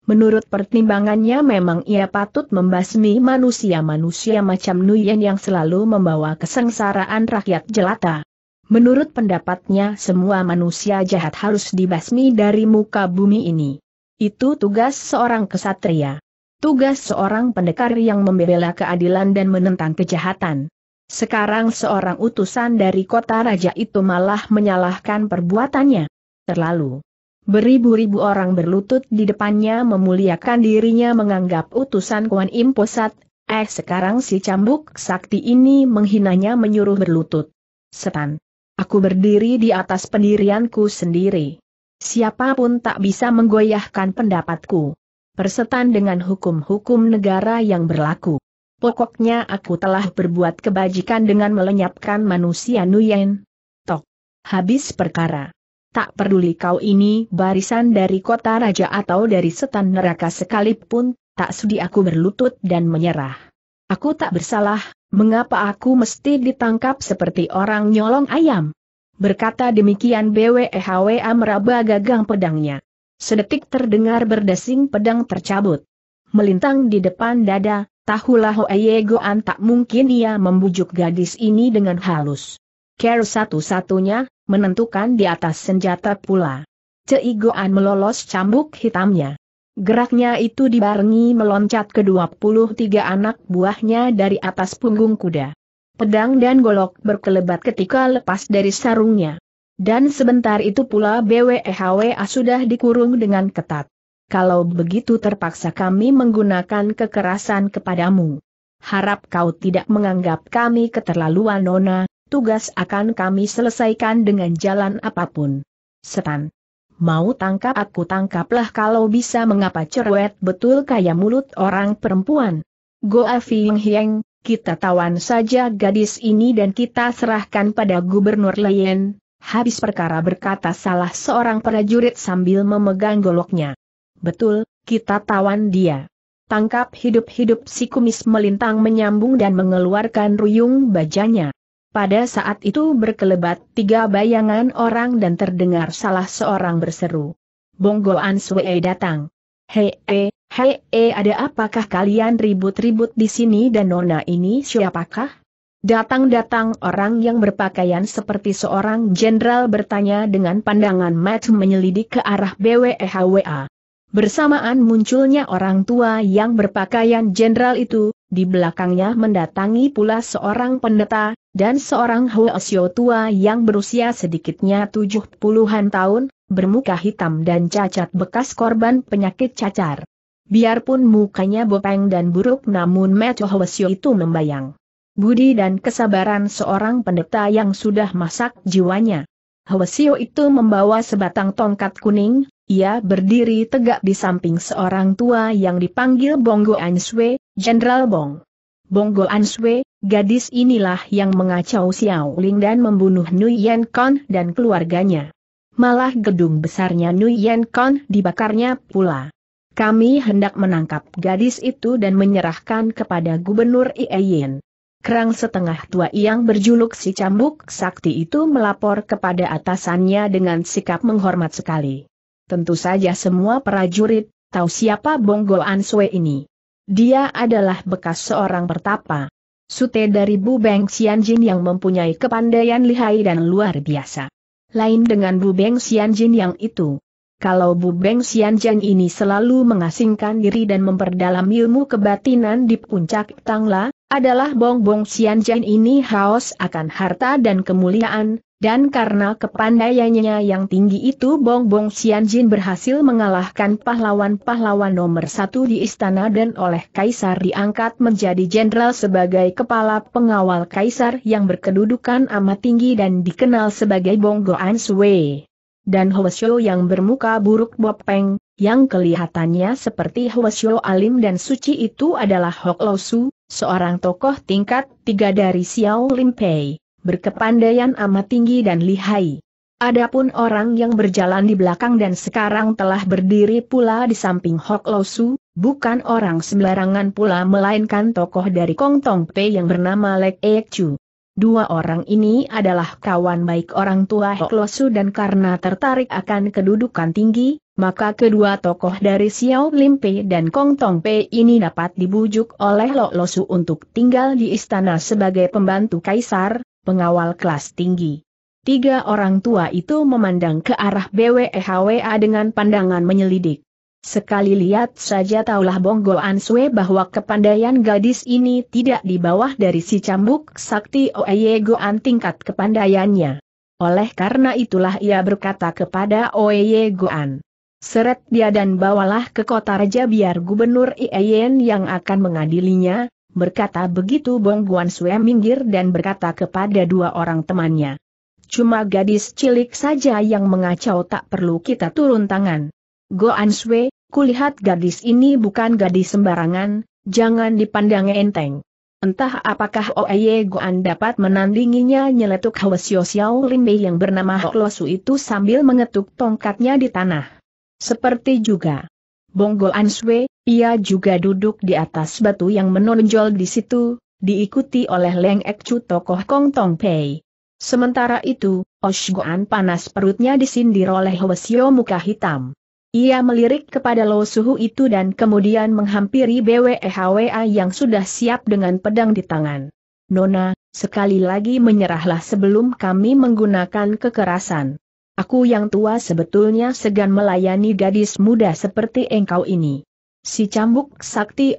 Menurut pertimbangannya memang ia patut membasmi manusia-manusia macam Nuyen yang selalu membawa kesengsaraan rakyat jelata. Menurut pendapatnya semua manusia jahat harus dibasmi dari muka bumi ini. Itu tugas seorang kesatria. Tugas seorang pendekar yang membela keadilan dan menentang kejahatan. Sekarang seorang utusan dari kota raja itu malah menyalahkan perbuatannya. Terlalu Beribu-ribu orang berlutut di depannya memuliakan dirinya menganggap utusan Kuan Im Posat, eh sekarang si cambuk sakti ini menghinanya menyuruh berlutut. Setan. Aku berdiri di atas pendirianku sendiri. Siapapun tak bisa menggoyahkan pendapatku. Persetan dengan hukum-hukum negara yang berlaku. Pokoknya aku telah berbuat kebajikan dengan melenyapkan manusia Nuyen. Tok. Habis perkara tak peduli kau ini barisan dari kota raja atau dari setan neraka sekalipun, tak sudi aku berlutut dan menyerah. Aku tak bersalah, mengapa aku mesti ditangkap seperti orang nyolong ayam? Berkata demikian BWEHWA meraba gagang pedangnya. Sedetik terdengar berdesing pedang tercabut. Melintang di depan dada, tahulah Hoeye Goan tak mungkin ia membujuk gadis ini dengan halus. Ker satu-satunya, menentukan di atas senjata pula. Ceigoan melolos cambuk hitamnya. Geraknya itu dibarengi meloncat ke 23 anak buahnya dari atas punggung kuda. Pedang dan golok berkelebat ketika lepas dari sarungnya. Dan sebentar itu pula BWEHWA sudah dikurung dengan ketat. Kalau begitu terpaksa kami menggunakan kekerasan kepadamu. Harap kau tidak menganggap kami keterlaluan Nona, tugas akan kami selesaikan dengan jalan apapun. Setan. Mau tangkap aku tangkaplah kalau bisa mengapa cerewet betul kaya mulut orang perempuan. Goa Fing Hieng, kita tawan saja gadis ini dan kita serahkan pada Gubernur Leyen. Habis perkara berkata salah seorang prajurit sambil memegang goloknya. Betul, kita tawan dia. Tangkap hidup-hidup si kumis melintang menyambung dan mengeluarkan ruyung bajanya. Pada saat itu berkelebat tiga bayangan orang dan terdengar salah seorang berseru. Bonggo Ansue datang. Hei, eh, hei, hei, eh, he, ada apakah kalian ribut-ribut di sini dan nona ini siapakah? Datang-datang orang yang berpakaian seperti seorang jenderal bertanya dengan pandangan mata menyelidik ke arah BWEHWA. Bersamaan munculnya orang tua yang berpakaian jenderal itu, di belakangnya mendatangi pula seorang pendeta, dan seorang Hoesyo tua yang berusia sedikitnya tujuh puluhan tahun, bermuka hitam dan cacat bekas korban penyakit cacar. Biarpun mukanya bopeng dan buruk namun meco Hoesyo itu membayang. Budi dan kesabaran seorang pendeta yang sudah masak jiwanya. Hwasio itu membawa sebatang tongkat kuning, ia berdiri tegak di samping seorang tua yang dipanggil Bonggo Answe, Jenderal Bong. Bonggo Answe, gadis inilah yang mengacau Xiao Ling dan membunuh Nuyen Kon dan keluarganya. Malah gedung besarnya Nuyen Kon dibakarnya pula. Kami hendak menangkap gadis itu dan menyerahkan kepada Gubernur Ieyen. Kerang setengah tua yang berjuluk si cambuk sakti itu melapor kepada atasannya dengan sikap menghormat sekali tentu saja semua prajurit tahu siapa Bonggo Answe ini. Dia adalah bekas seorang pertapa. Sute dari Bu Beng Xianjin yang mempunyai kepandaian lihai dan luar biasa. Lain dengan Bu Beng Xianjin yang itu. Kalau Bu Beng Xianjin ini selalu mengasingkan diri dan memperdalam ilmu kebatinan di puncak Tangla, adalah bong bong Bongbong jin ini haus akan harta dan kemuliaan, dan karena kepandaiannya yang tinggi itu bong bong Bongbong jin berhasil mengalahkan pahlawan-pahlawan nomor satu di istana dan oleh kaisar diangkat menjadi jenderal sebagai kepala pengawal kaisar yang berkedudukan amat tinggi dan dikenal sebagai bong Goan Sui. Dan Hoesho yang bermuka buruk Bopeng yang kelihatannya seperti Hwasyo Alim dan Suci itu adalah Hok Lo Su, seorang tokoh tingkat tiga dari Xiao Lim Pei, berkepandaian amat tinggi dan lihai. Adapun orang yang berjalan di belakang dan sekarang telah berdiri pula di samping Hok Lo Su, bukan orang sembarangan pula melainkan tokoh dari Kong Tong Pei yang bernama Lek Ek Chu. Dua orang ini adalah kawan baik orang tua Hok Lo Su dan karena tertarik akan kedudukan tinggi, maka kedua tokoh dari Xiao Limpe dan Kong Tong Pei ini dapat dibujuk oleh Lok Losu untuk tinggal di istana sebagai pembantu kaisar, pengawal kelas tinggi. Tiga orang tua itu memandang ke arah BWEHWA dengan pandangan menyelidik. Sekali lihat saja taulah Bonggo Ansue bahwa kepandaian gadis ini tidak di bawah dari si cambuk sakti Oye Goan tingkat kepandaiannya. Oleh karena itulah ia berkata kepada Oye Goan. Seret dia dan bawalah ke kota raja biar gubernur Ieyen yang akan mengadilinya, berkata begitu Bong Guan Sue minggir dan berkata kepada dua orang temannya. Cuma gadis cilik saja yang mengacau tak perlu kita turun tangan. Goan Sue, kulihat gadis ini bukan gadis sembarangan, jangan dipandang enteng. Entah apakah Oeye Goan dapat menandinginya nyeletuk Hwasyo Xiao Limbe yang bernama Hlosu itu sambil mengetuk tongkatnya di tanah. Seperti juga Bonggol Answe, ia juga duduk di atas batu yang menonjol di situ, diikuti oleh Leng Ek tokoh Kong Tong Pei. Sementara itu, Oshgoan panas perutnya disindir oleh Hwasyo muka hitam. Ia melirik kepada Lo Suhu itu dan kemudian menghampiri BWEHWA yang sudah siap dengan pedang di tangan. Nona, sekali lagi menyerahlah sebelum kami menggunakan kekerasan. Aku yang tua sebetulnya segan melayani gadis muda seperti engkau ini. Si cambuk sakti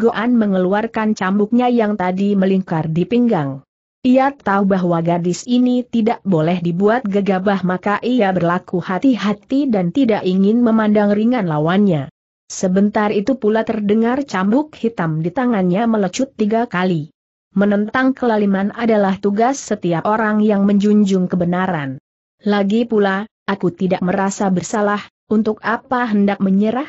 Goan mengeluarkan cambuknya yang tadi melingkar di pinggang. Ia tahu bahwa gadis ini tidak boleh dibuat gegabah maka ia berlaku hati-hati dan tidak ingin memandang ringan lawannya. Sebentar itu pula terdengar cambuk hitam di tangannya melecut tiga kali. Menentang kelaliman adalah tugas setiap orang yang menjunjung kebenaran. Lagi pula, aku tidak merasa bersalah, untuk apa hendak menyerah?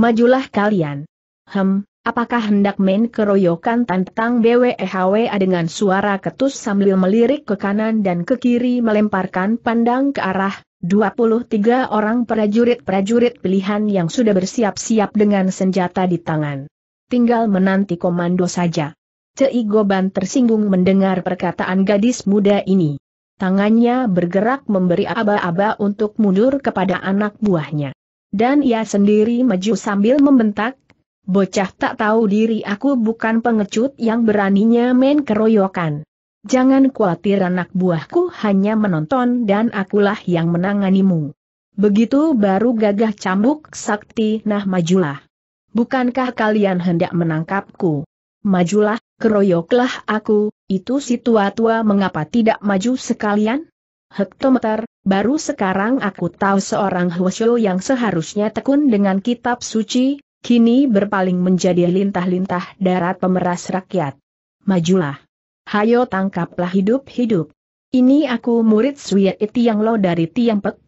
Majulah kalian. Hem, apakah hendak main keroyokan tentang BWEHWA dengan suara ketus sambil melirik ke kanan dan ke kiri melemparkan pandang ke arah 23 orang prajurit-prajurit pilihan yang sudah bersiap-siap dengan senjata di tangan. Tinggal menanti komando saja. Cei Goban tersinggung mendengar perkataan gadis muda ini tangannya bergerak memberi aba-aba untuk mundur kepada anak buahnya. Dan ia sendiri maju sambil membentak, Bocah tak tahu diri aku bukan pengecut yang beraninya main keroyokan. Jangan khawatir anak buahku hanya menonton dan akulah yang menanganimu. Begitu baru gagah cambuk sakti nah majulah. Bukankah kalian hendak menangkapku? Majulah, keroyoklah aku, itu si tua-tua mengapa tidak maju sekalian? Hektometer, baru sekarang aku tahu seorang Hwasyo yang seharusnya tekun dengan kitab suci, kini berpaling menjadi lintah-lintah darat pemeras rakyat. Majulah. Hayo tangkaplah hidup-hidup. Ini aku murid Suyat Tiang Lo dari Tiang Pek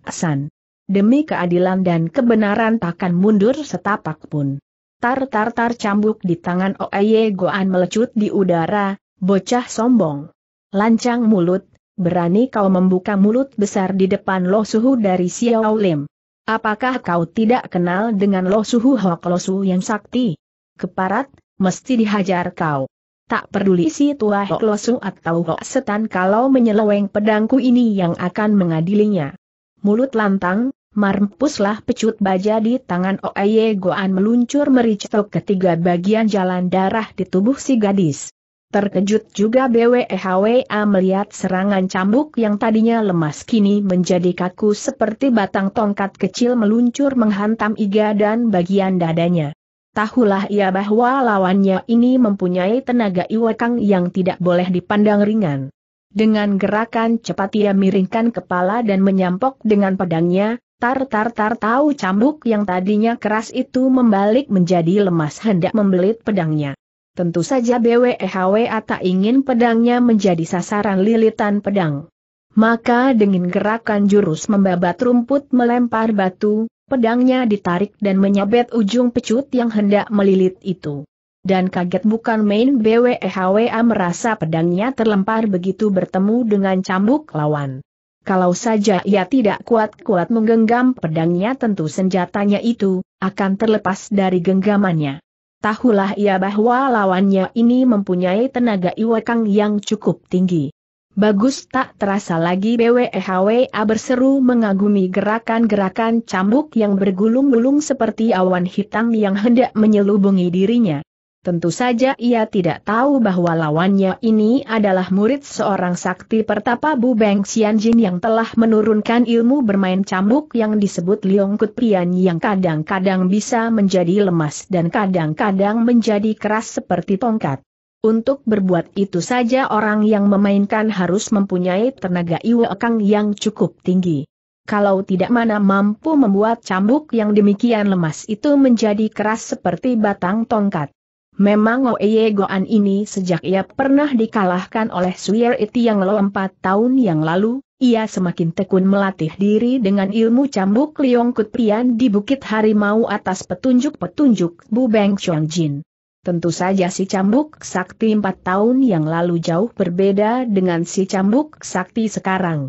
Demi keadilan dan kebenaran takkan mundur setapak pun. Tar-tar-tar cambuk di tangan Oeye Goan melecut di udara, Bocah sombong. Lancang mulut, berani kau membuka mulut besar di depan Lo Suhu dari Xiao Lim. Apakah kau tidak kenal dengan Lo Suhu Hok Lo Suhu yang sakti? Keparat, mesti dihajar kau. Tak peduli si tua Hok Lo Suhu atau Hok Setan kalau menyeleweng pedangku ini yang akan mengadilinya. Mulut lantang, Marmpuslah pecut baja di tangan Oeye Goan meluncur ke tiga bagian jalan darah di tubuh si gadis. Terkejut juga BWEHWA melihat serangan cambuk yang tadinya lemas kini menjadi kaku seperti batang tongkat kecil meluncur menghantam iga dan bagian dadanya. Tahulah ia bahwa lawannya ini mempunyai tenaga iwakang yang tidak boleh dipandang ringan. Dengan gerakan cepat ia miringkan kepala dan menyampok dengan pedangnya, tar-tar-tar tahu cambuk yang tadinya keras itu membalik menjadi lemas hendak membelit pedangnya. Tentu saja BWEHWA tak ingin pedangnya menjadi sasaran lilitan pedang. Maka dengan gerakan jurus membabat rumput melempar batu, pedangnya ditarik dan menyabet ujung pecut yang hendak melilit itu. Dan kaget bukan main BWEHWA merasa pedangnya terlempar begitu bertemu dengan cambuk lawan. Kalau saja ia tidak kuat-kuat menggenggam pedangnya tentu senjatanya itu, akan terlepas dari genggamannya. Tahulah ia bahwa lawannya ini mempunyai tenaga iwekang yang cukup tinggi. Bagus tak terasa lagi BWEHWA berseru mengagumi gerakan-gerakan cambuk yang bergulung-gulung seperti awan hitam yang hendak menyelubungi dirinya. Tentu saja ia tidak tahu bahwa lawannya ini adalah murid seorang sakti pertapa Bu Beng Xianjin yang telah menurunkan ilmu bermain cambuk yang disebut Liong Kut Pian yang kadang-kadang bisa menjadi lemas dan kadang-kadang menjadi keras seperti tongkat. Untuk berbuat itu saja orang yang memainkan harus mempunyai tenaga iwekang yang cukup tinggi. Kalau tidak mana mampu membuat cambuk yang demikian lemas itu menjadi keras seperti batang tongkat. Memang Oeye Goan ini sejak ia pernah dikalahkan oleh Suyer Iti yang lo empat tahun yang lalu, ia semakin tekun melatih diri dengan ilmu cambuk Liong pian di Bukit Harimau atas petunjuk-petunjuk Bu Beng Chong Jin. Tentu saja si cambuk sakti empat tahun yang lalu jauh berbeda dengan si cambuk sakti sekarang.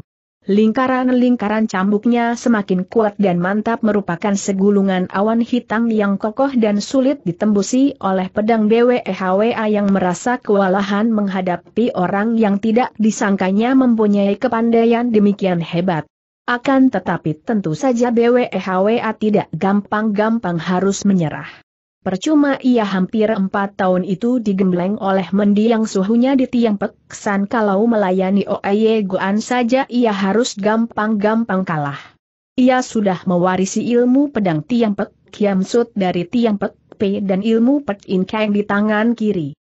Lingkaran-lingkaran cambuknya semakin kuat dan mantap merupakan segulungan awan hitam yang kokoh dan sulit ditembusi oleh pedang BWEHWA yang merasa kewalahan menghadapi orang yang tidak disangkanya mempunyai kepandaian demikian hebat. Akan tetapi tentu saja BWEHWA tidak gampang-gampang harus menyerah. Percuma ia hampir empat tahun itu digembleng oleh mendiang suhunya di tiang peksan kalau melayani Oeye Goan saja ia harus gampang-gampang kalah. Ia sudah mewarisi ilmu pedang tiang pek Kiam Sut dari tiang pek P dan ilmu pek In di tangan kiri.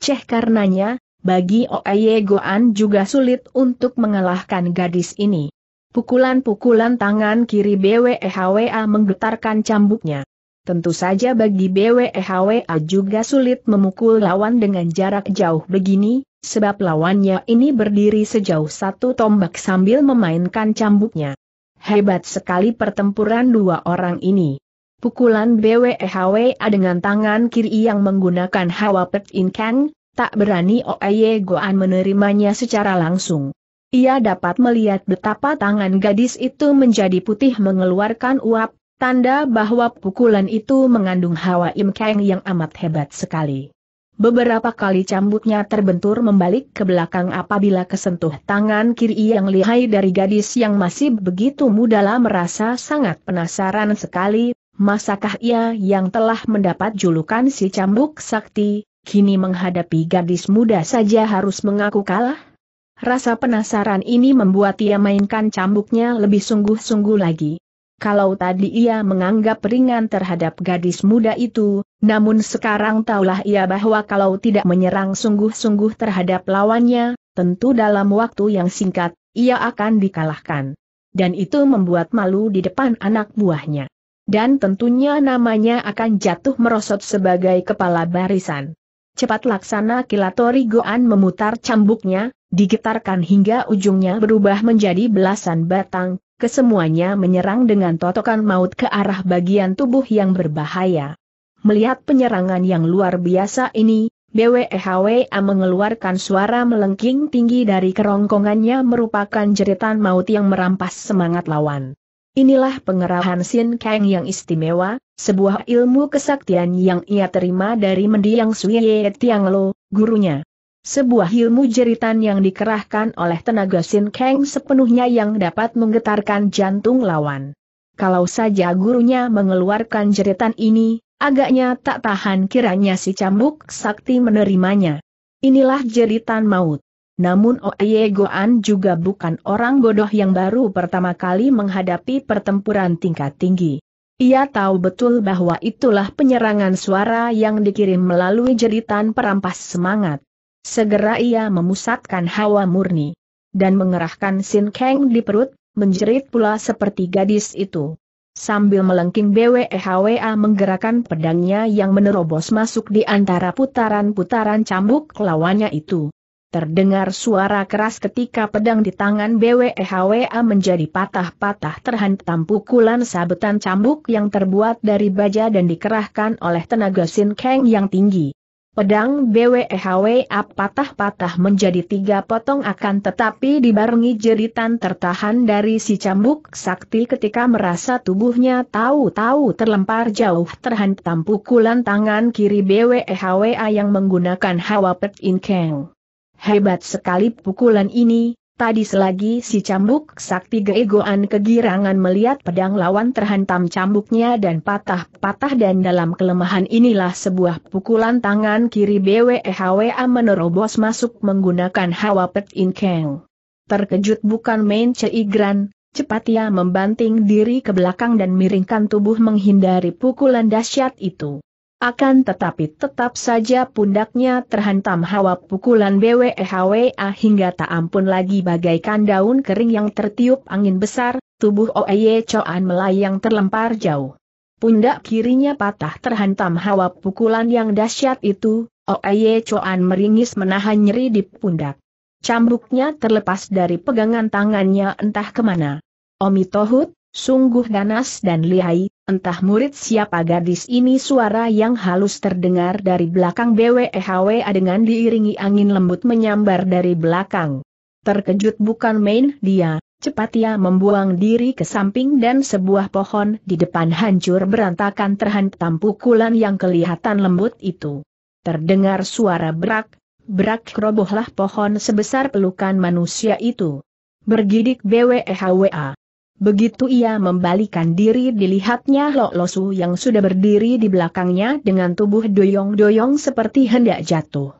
Ceh karenanya, bagi Oeye Goan juga sulit untuk mengalahkan gadis ini. Pukulan-pukulan tangan kiri BWEHWA menggetarkan cambuknya. Tentu saja bagi BWEHWA juga sulit memukul lawan dengan jarak jauh begini, sebab lawannya ini berdiri sejauh satu tombak sambil memainkan cambuknya. Hebat sekali pertempuran dua orang ini. Pukulan BWEHWA dengan tangan kiri yang menggunakan hawa Pet In Kang, tak berani Oeye Goan menerimanya secara langsung. Ia dapat melihat betapa tangan gadis itu menjadi putih mengeluarkan uap, Tanda bahwa pukulan itu mengandung hawa imkeng yang amat hebat sekali. Beberapa kali cambuknya terbentur membalik ke belakang apabila kesentuh tangan kiri yang lihai dari gadis yang masih begitu muda lah merasa sangat penasaran sekali, masakah ia yang telah mendapat julukan si cambuk sakti, kini menghadapi gadis muda saja harus mengaku kalah? Rasa penasaran ini membuat ia mainkan cambuknya lebih sungguh-sungguh lagi. Kalau tadi ia menganggap ringan terhadap gadis muda itu, namun sekarang taulah ia bahwa kalau tidak menyerang sungguh-sungguh terhadap lawannya, tentu dalam waktu yang singkat, ia akan dikalahkan. Dan itu membuat malu di depan anak buahnya. Dan tentunya namanya akan jatuh merosot sebagai kepala barisan. Cepat laksana Kilatori Goan memutar cambuknya, digetarkan hingga ujungnya berubah menjadi belasan batang, kesemuanya menyerang dengan totokan maut ke arah bagian tubuh yang berbahaya. Melihat penyerangan yang luar biasa ini, BWEHWA mengeluarkan suara melengking tinggi dari kerongkongannya merupakan jeritan maut yang merampas semangat lawan. Inilah pengerahan Sin Kang yang istimewa, sebuah ilmu kesaktian yang ia terima dari mendiang Suye Tianglo, gurunya. Sebuah ilmu jeritan yang dikerahkan oleh tenaga Sin Kang sepenuhnya yang dapat menggetarkan jantung lawan. Kalau saja gurunya mengeluarkan jeritan ini, agaknya tak tahan kiranya si cambuk sakti menerimanya. Inilah jeritan maut. Namun Oye Goan juga bukan orang bodoh yang baru pertama kali menghadapi pertempuran tingkat tinggi. Ia tahu betul bahwa itulah penyerangan suara yang dikirim melalui jeritan perampas semangat. Segera ia memusatkan hawa murni. Dan mengerahkan Sin Kang di perut, menjerit pula seperti gadis itu. Sambil melengking BWEHWA menggerakkan pedangnya yang menerobos masuk di antara putaran-putaran cambuk lawannya itu. Terdengar suara keras ketika pedang di tangan BWEHWA menjadi patah-patah terhantam pukulan sabetan cambuk yang terbuat dari baja dan dikerahkan oleh tenaga Sin Kang yang tinggi. Pedang BWEHW e patah-patah menjadi tiga potong akan tetapi dibarengi jeritan tertahan dari si cambuk sakti ketika merasa tubuhnya tahu-tahu terlempar jauh terhantam pukulan tangan kiri BWEHWA yang menggunakan hawa pet inkeng. Hebat sekali pukulan ini, Tadi selagi si cambuk sakti geegoan kegirangan melihat pedang lawan terhantam cambuknya dan patah-patah dan dalam kelemahan inilah sebuah pukulan tangan kiri BWEHWA menerobos masuk menggunakan hawa pet inkeng. Terkejut bukan main ceigran, cepat ia membanting diri ke belakang dan miringkan tubuh menghindari pukulan dahsyat itu. Akan tetapi tetap saja pundaknya terhantam hawa pukulan BWEHWA hingga tak ampun lagi bagaikan daun kering yang tertiup angin besar, tubuh Oye Choan melayang terlempar jauh. Pundak kirinya patah terhantam hawa pukulan yang dahsyat itu, Oye Choan meringis menahan nyeri di pundak. Cambuknya terlepas dari pegangan tangannya entah kemana. Omi Tohut, Sungguh ganas dan lihai, entah murid siapa gadis ini suara yang halus terdengar dari belakang BWEHWA dengan diiringi angin lembut menyambar dari belakang. Terkejut bukan main dia, cepat ia membuang diri ke samping dan sebuah pohon di depan hancur berantakan terhantam pukulan yang kelihatan lembut itu. Terdengar suara berak, berak kerobohlah pohon sebesar pelukan manusia itu. Bergidik BWEHWA. Begitu ia membalikan diri dilihatnya Lo Losu yang sudah berdiri di belakangnya dengan tubuh doyong-doyong seperti hendak jatuh.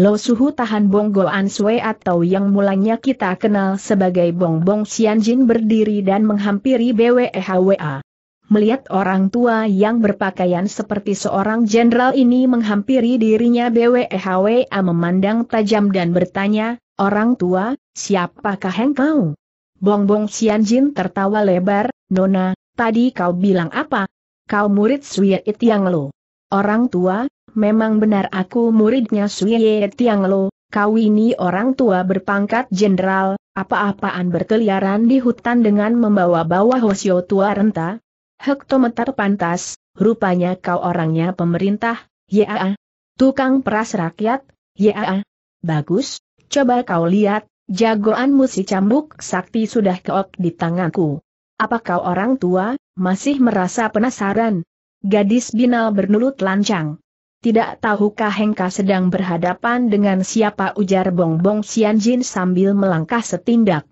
Lo Suhu tahan Bong An Sui atau yang mulanya kita kenal sebagai Bong Bong Xian Jin berdiri dan menghampiri BWEHWA. Melihat orang tua yang berpakaian seperti seorang jenderal ini menghampiri dirinya BWEHWA memandang tajam dan bertanya, Orang tua, siapakah engkau? Bongbong Xianjin tertawa lebar, Nona, tadi kau bilang apa? Kau murid Suye Tiang Lo. Orang tua, memang benar aku muridnya Suye Tiang Lo, kau ini orang tua berpangkat jenderal, apa-apaan berkeliaran di hutan dengan membawa-bawa Hosio tua renta? Hektometer pantas, rupanya kau orangnya pemerintah, yaa. Ah. Tukang peras rakyat, yaa. Ah. Bagus, coba kau lihat, Jagoan si cambuk sakti sudah keok di tanganku. Apa kau orang tua, masih merasa penasaran? Gadis binal bernulut lancang. Tidak tahukah Hengka sedang berhadapan dengan siapa ujar Bongbong Sianjin sambil melangkah setindak.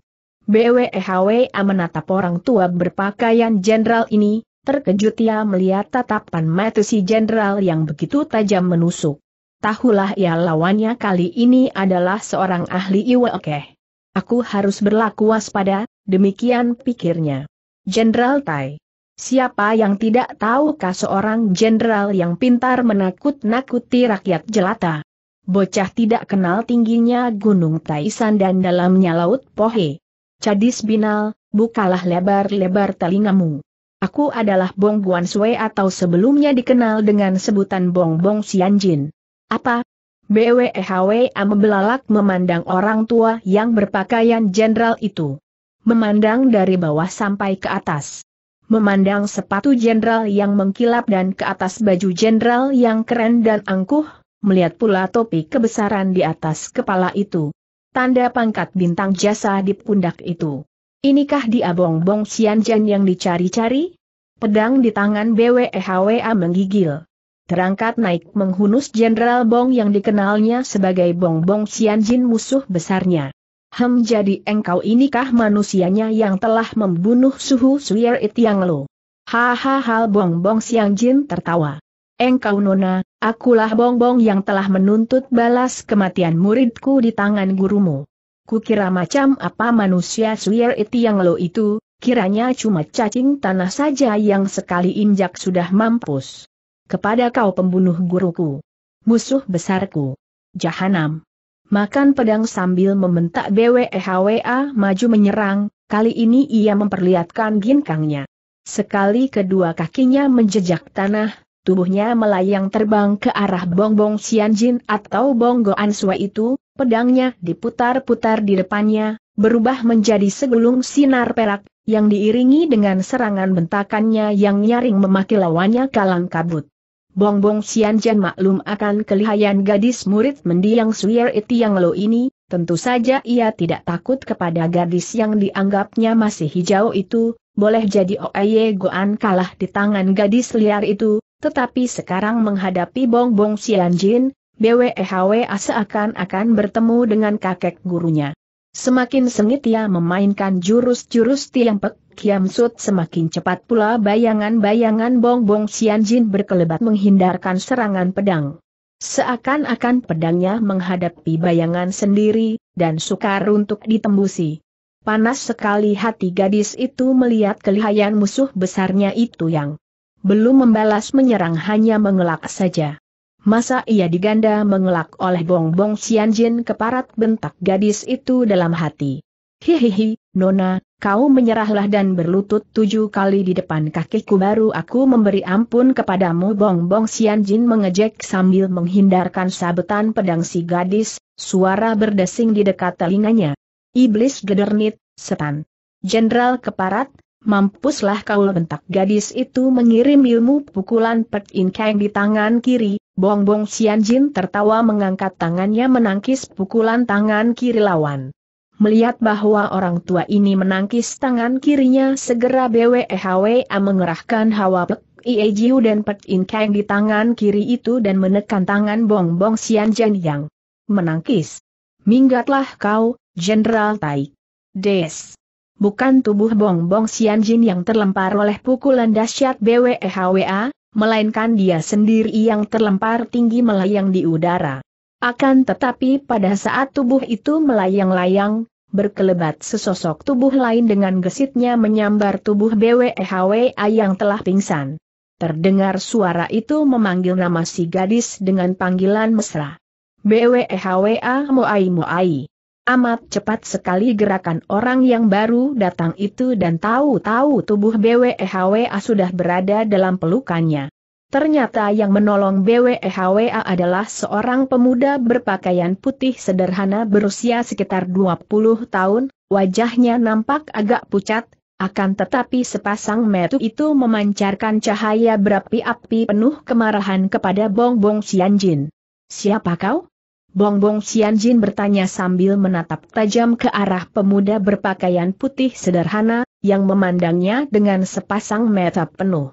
BWEHW e menatap orang tua berpakaian jenderal ini, terkejut ia melihat tatapan mata si jenderal yang begitu tajam menusuk tahulah ya lawannya kali ini adalah seorang ahli iwakeh. Aku harus berlaku waspada, demikian pikirnya. Jenderal Tai. Siapa yang tidak tahu tahukah seorang jenderal yang pintar menakut-nakuti rakyat jelata? Bocah tidak kenal tingginya Gunung Taisan dan dalamnya Laut Pohe. Cadis Binal, bukalah lebar-lebar telingamu. Aku adalah Bong Guan Sui atau sebelumnya dikenal dengan sebutan Bong Bong Sianjin. Apa? BWEHWA membelalak memandang orang tua yang berpakaian jenderal itu. Memandang dari bawah sampai ke atas. Memandang sepatu jenderal yang mengkilap dan ke atas baju jenderal yang keren dan angkuh, melihat pula topi kebesaran di atas kepala itu. Tanda pangkat bintang jasa di pundak itu. Inikah dia bong Sianjan yang dicari-cari? Pedang di tangan BWEHWA menggigil terangkat naik menghunus Jenderal Bong yang dikenalnya sebagai Bong Bong Jin musuh besarnya. Hem jadi engkau inikah manusianya yang telah membunuh suhu Suyer It Yang Lo. Hahaha Bong Bong Jin tertawa. Engkau nona, akulah Bong Bong yang telah menuntut balas kematian muridku di tangan gurumu. Kukira macam apa manusia Suyer It Yang Lo itu, kiranya cuma cacing tanah saja yang sekali injak sudah mampus kepada kau pembunuh guruku. Musuh besarku. Jahanam. Makan pedang sambil membentak BWEHWA maju menyerang, kali ini ia memperlihatkan ginkangnya. Sekali kedua kakinya menjejak tanah, tubuhnya melayang terbang ke arah bongbong Xianjin atau bonggo Answa itu, pedangnya diputar-putar di depannya, berubah menjadi segulung sinar perak, yang diiringi dengan serangan bentakannya yang nyaring memaki lawannya kalang kabut. Bongbong Xianjian maklum akan kelihayan gadis murid mendiang Suyer yang Lo ini, tentu saja ia tidak takut kepada gadis yang dianggapnya masih hijau itu, boleh jadi Oye Goan kalah di tangan gadis liar itu, tetapi sekarang menghadapi Bongbong Jin, BWEHW seakan-akan bertemu dengan kakek gurunya. Semakin sengit ia memainkan jurus-jurus Tiang Pek, Kiam Sut semakin cepat pula bayangan-bayangan Bong Bong Jin berkelebat menghindarkan serangan pedang. Seakan-akan pedangnya menghadapi bayangan sendiri, dan sukar untuk ditembusi. Panas sekali hati gadis itu melihat kelihayan musuh besarnya itu yang belum membalas menyerang hanya mengelak saja. Masa ia diganda mengelak oleh Bong Bong Jin keparat bentak gadis itu dalam hati. Hihihi, Nona, kau menyerahlah dan berlutut tujuh kali di depan kakiku baru aku memberi ampun kepadamu Bong Bong Sian Jin mengejek sambil menghindarkan sabetan pedang si gadis, suara berdesing di dekat telinganya. Iblis gedernit, setan. Jenderal keparat, mampuslah kau bentak gadis itu mengirim ilmu pukulan Pek In Kang di tangan kiri, Bong Bong Sian Jin tertawa mengangkat tangannya menangkis pukulan tangan kiri lawan. Melihat bahwa orang tua ini menangkis tangan kirinya segera BWEHWA mengerahkan hawa pek Ie dan Pet In di tangan kiri itu dan menekan tangan Bong Bong Xian Jen Yang. Menangkis. Minggatlah kau, Jenderal Tai. Des. Bukan tubuh Bong Bong Xian Jin yang terlempar oleh pukulan dahsyat BWEHWA, melainkan dia sendiri yang terlempar tinggi melayang di udara. Akan tetapi pada saat tubuh itu melayang-layang, berkelebat sesosok tubuh lain dengan gesitnya menyambar tubuh BWHWA e yang telah pingsan. Terdengar suara itu memanggil nama si gadis dengan panggilan mesra. BWHWA e Moai Moai. Amat cepat sekali gerakan orang yang baru datang itu dan tahu-tahu tubuh BWHWA e sudah berada dalam pelukannya. Ternyata yang menolong BWEHWA adalah seorang pemuda berpakaian putih sederhana berusia sekitar 20 tahun, wajahnya nampak agak pucat, akan tetapi sepasang metu itu memancarkan cahaya berapi-api penuh kemarahan kepada Bong Bong Jin. Siapa kau? Bong Bong Jin bertanya sambil menatap tajam ke arah pemuda berpakaian putih sederhana, yang memandangnya dengan sepasang mata penuh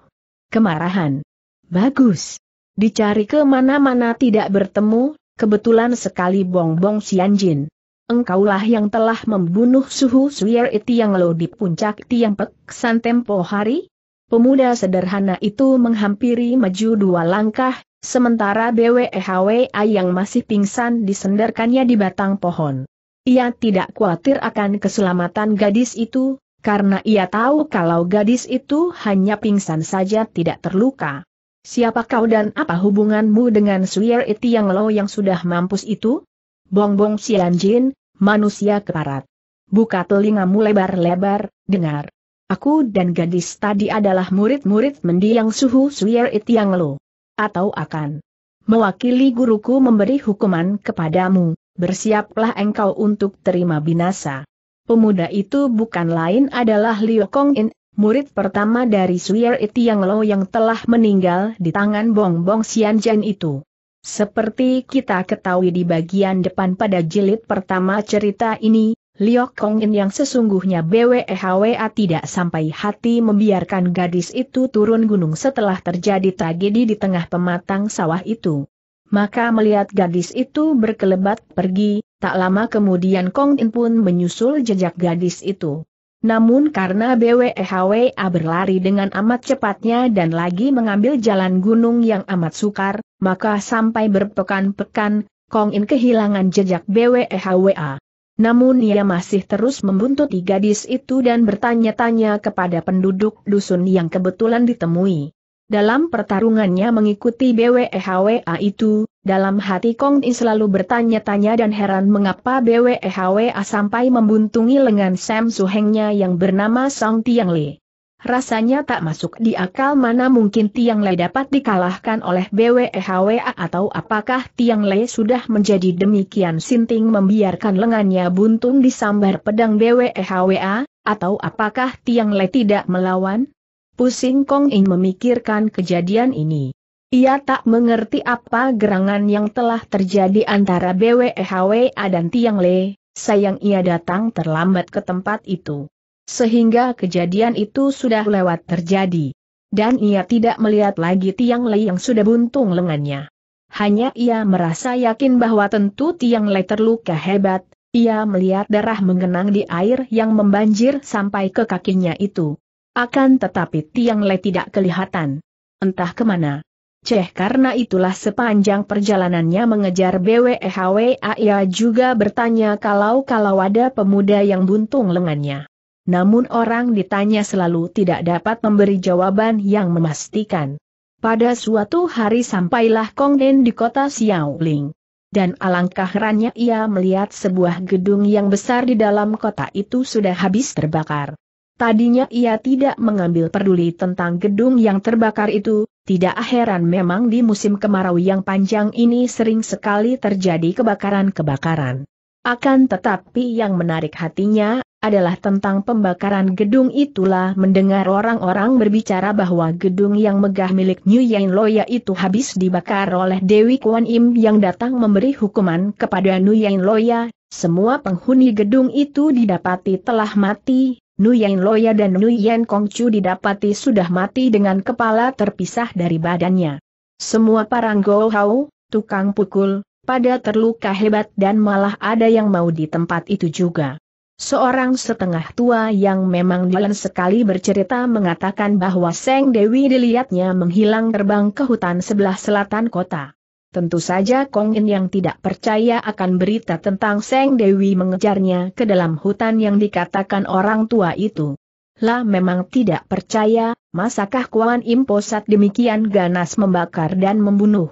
kemarahan. Bagus. Dicari ke mana-mana tidak bertemu, kebetulan sekali bongbong Sianjin. Engkaulah yang telah membunuh suhu suyer iti yang lo di puncak tiang peksan tempo hari? Pemuda sederhana itu menghampiri maju dua langkah, sementara BWEHWA yang masih pingsan disenderkannya di batang pohon. Ia tidak khawatir akan keselamatan gadis itu, karena ia tahu kalau gadis itu hanya pingsan saja tidak terluka. Siapa kau dan apa hubunganmu dengan Suyer Iti yang lo yang sudah mampus itu? Bongbong Sianjin, manusia keparat. Buka telingamu lebar-lebar, dengar. Aku dan gadis tadi adalah murid-murid mendiang suhu Suyer Itiang Lo. Atau akan mewakili guruku memberi hukuman kepadamu, bersiaplah engkau untuk terima binasa. Pemuda itu bukan lain adalah Liu Kong In, Murid pertama dari Suyer Itiang Lo yang telah meninggal di tangan Bong Bong Bongbong Jen itu. Seperti kita ketahui di bagian depan pada jilid pertama cerita ini, Liok In yang sesungguhnya BWEHWA tidak sampai hati membiarkan gadis itu turun gunung setelah terjadi tragedi di tengah pematang sawah itu. Maka melihat gadis itu berkelebat pergi, tak lama kemudian Kong In pun menyusul jejak gadis itu. Namun karena BWEHWA berlari dengan amat cepatnya dan lagi mengambil jalan gunung yang amat sukar, maka sampai berpekan-pekan, Kong In kehilangan jejak BWEHWA. Namun ia masih terus membuntuti gadis itu dan bertanya-tanya kepada penduduk dusun yang kebetulan ditemui. Dalam pertarungannya mengikuti BWEHWA itu, dalam hati Kong In selalu bertanya-tanya dan heran mengapa BWEHWA sampai membuntungi lengan Sam Suhengnya yang bernama Song Tiang Le. Rasanya tak masuk di akal mana mungkin Tiang Le dapat dikalahkan oleh BWEHWA atau apakah Tiang Le sudah menjadi demikian sinting membiarkan lengannya buntung disambar pedang BWEHWA, atau apakah Tiang Le tidak melawan? Pusing Kong Ing memikirkan kejadian ini. Ia tak mengerti apa gerangan yang telah terjadi antara BWHWA e dan Tiang Le, sayang ia datang terlambat ke tempat itu. Sehingga kejadian itu sudah lewat terjadi. Dan ia tidak melihat lagi Tiang Le yang sudah buntung lengannya. Hanya ia merasa yakin bahwa tentu Tiang Le terluka hebat, ia melihat darah mengenang di air yang membanjir sampai ke kakinya itu. Akan tetapi Tiang Le tidak kelihatan. Entah kemana. Ceh karena itulah sepanjang perjalanannya mengejar BWHW e ia juga bertanya kalau-kalau ada pemuda yang buntung lengannya. Namun orang ditanya selalu tidak dapat memberi jawaban yang memastikan. Pada suatu hari sampailah Kong Den di kota Xiaoling. Dan alangkah herannya ia melihat sebuah gedung yang besar di dalam kota itu sudah habis terbakar. Tadinya ia tidak mengambil peduli tentang gedung yang terbakar itu, tidak heran memang di musim kemarau yang panjang ini sering sekali terjadi kebakaran-kebakaran. Akan tetapi yang menarik hatinya adalah tentang pembakaran gedung itulah mendengar orang-orang berbicara bahwa gedung yang megah milik New Yen Loya itu habis dibakar oleh Dewi Kuan Im yang datang memberi hukuman kepada New Yen Loya, semua penghuni gedung itu didapati telah mati, Nuyen Loya dan Nuyen Kongcu didapati sudah mati dengan kepala terpisah dari badannya. Semua paranggo hau, tukang pukul, pada terluka hebat dan malah ada yang mau di tempat itu juga. Seorang setengah tua yang memang dalam sekali bercerita mengatakan bahwa Seng Dewi dilihatnya menghilang terbang ke hutan sebelah selatan kota. Tentu saja Kong In yang tidak percaya akan berita tentang Seng Dewi mengejarnya ke dalam hutan yang dikatakan orang tua itu. Lah memang tidak percaya, masakah Kuan Im posat demikian ganas membakar dan membunuh.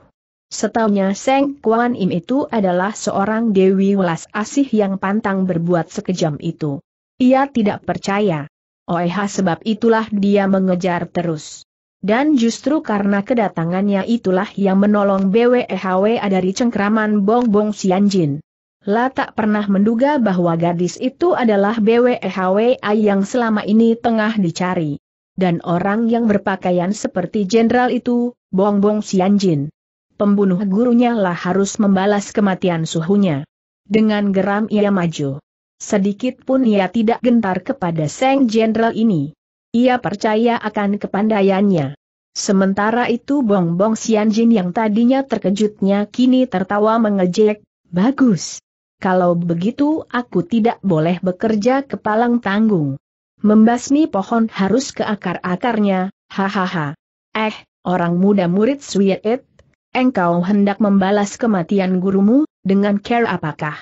Setahunya Seng Kuan Im itu adalah seorang Dewi Welas Asih yang pantang berbuat sekejam itu. Ia tidak percaya. Oeha sebab itulah dia mengejar terus. Dan justru karena kedatangannya itulah yang menolong BWEHWA dari cengkraman Bongbong Sianjin. La tak pernah menduga bahwa gadis itu adalah BWEHWA yang selama ini tengah dicari. Dan orang yang berpakaian seperti jenderal itu, Bongbong Sianjin. Pembunuh gurunya lah harus membalas kematian suhunya. Dengan geram ia maju. Sedikit pun ia tidak gentar kepada Seng Jenderal ini. Ia percaya akan kepandaiannya. Sementara itu Bong Bong Sian Jin yang tadinya terkejutnya kini tertawa mengejek, bagus. Kalau begitu aku tidak boleh bekerja kepalang tanggung. Membasmi pohon harus ke akar-akarnya, hahaha. Eh, orang muda murid Suyeet, engkau hendak membalas kematian gurumu, dengan care apakah?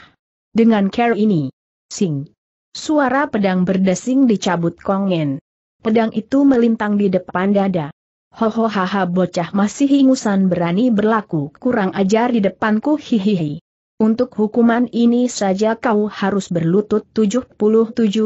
Dengan care ini. Sing. Suara pedang berdesing dicabut kongen. Pedang itu melintang di depan dada. Hohohaha bocah masih ingusan berani berlaku kurang ajar di depanku hihihi. Untuk hukuman ini saja kau harus berlutut 77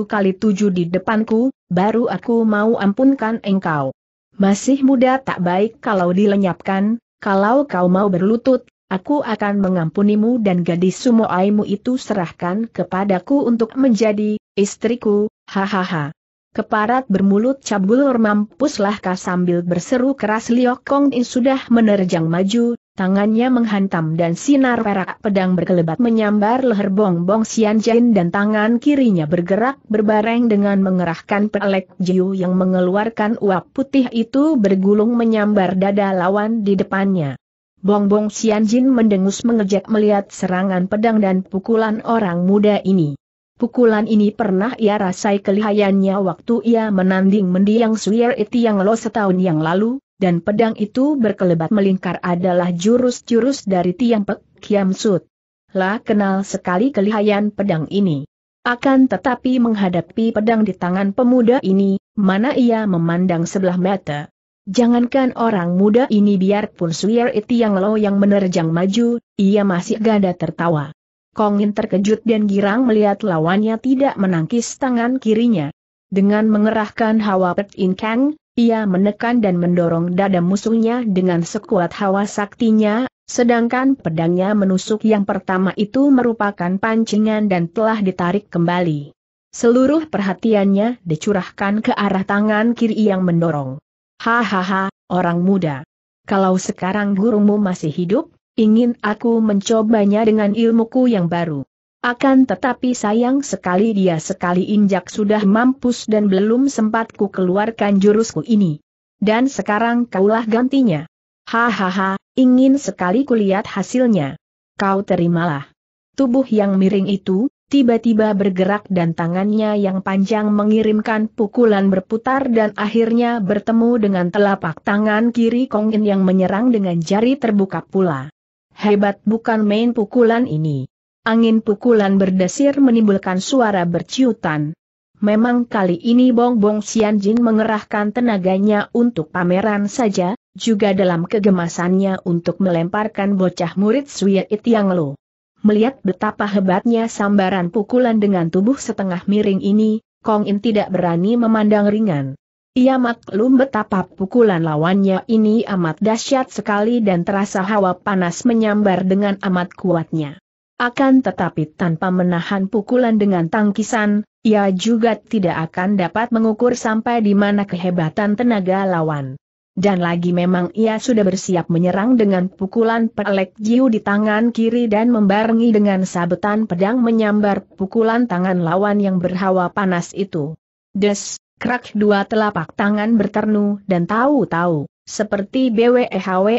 kali 7 di depanku, baru aku mau ampunkan engkau. Masih muda tak baik kalau dilenyapkan, kalau kau mau berlutut, aku akan mengampunimu dan gadis sumoaimu itu serahkan kepadaku untuk menjadi istriku, hahaha. Keparat bermulut cabul mampuslah kah sambil berseru keras Liok Kong In sudah menerjang maju, tangannya menghantam dan sinar perak pedang berkelebat menyambar leher bongbong Sian Jain dan tangan kirinya bergerak berbareng dengan mengerahkan pelek jiu yang mengeluarkan uap putih itu bergulung menyambar dada lawan di depannya. Bongbong Sian Jin mendengus mengejek melihat serangan pedang dan pukulan orang muda ini. Pukulan ini pernah ia rasai kelihayannya waktu ia menanding mendiang Suyer Iti yang lo setahun yang lalu, dan pedang itu berkelebat melingkar adalah jurus-jurus dari Tiang Pek Kiam Sud. Lah kenal sekali kelihayan pedang ini. Akan tetapi menghadapi pedang di tangan pemuda ini, mana ia memandang sebelah mata. Jangankan orang muda ini biarpun Suyer Iti yang lo yang menerjang maju, ia masih gada tertawa. Kongin terkejut dan girang melihat lawannya tidak menangkis tangan kirinya. Dengan mengerahkan hawa Pet In Kang, ia menekan dan mendorong dada musuhnya dengan sekuat hawa saktinya, sedangkan pedangnya menusuk yang pertama itu merupakan pancingan dan telah ditarik kembali. Seluruh perhatiannya dicurahkan ke arah tangan kiri yang mendorong. Hahaha, orang muda. Kalau sekarang gurumu masih hidup, Ingin aku mencobanya dengan ilmuku yang baru. Akan tetapi sayang sekali dia sekali injak sudah mampus dan belum sempat ku keluarkan jurusku ini. Dan sekarang kaulah gantinya. Hahaha, ingin sekali kulihat hasilnya. Kau terimalah. Tubuh yang miring itu, tiba-tiba bergerak dan tangannya yang panjang mengirimkan pukulan berputar dan akhirnya bertemu dengan telapak tangan kiri Kongin yang menyerang dengan jari terbuka pula. Hebat bukan main pukulan ini. Angin pukulan berdesir menimbulkan suara berciutan. Memang kali ini Bong Bong Jin mengerahkan tenaganya untuk pameran saja, juga dalam kegemasannya untuk melemparkan bocah murid It Yang Lo. Melihat betapa hebatnya sambaran pukulan dengan tubuh setengah miring ini, Kong In tidak berani memandang ringan. Ia maklum betapa pukulan lawannya ini amat dahsyat sekali dan terasa hawa panas menyambar dengan amat kuatnya. Akan tetapi tanpa menahan pukulan dengan tangkisan, ia juga tidak akan dapat mengukur sampai di mana kehebatan tenaga lawan. Dan lagi memang ia sudah bersiap menyerang dengan pukulan pelek jiu di tangan kiri dan membarengi dengan sabetan pedang menyambar pukulan tangan lawan yang berhawa panas itu. Des, Krak dua telapak tangan berternu dan tahu-tahu, seperti e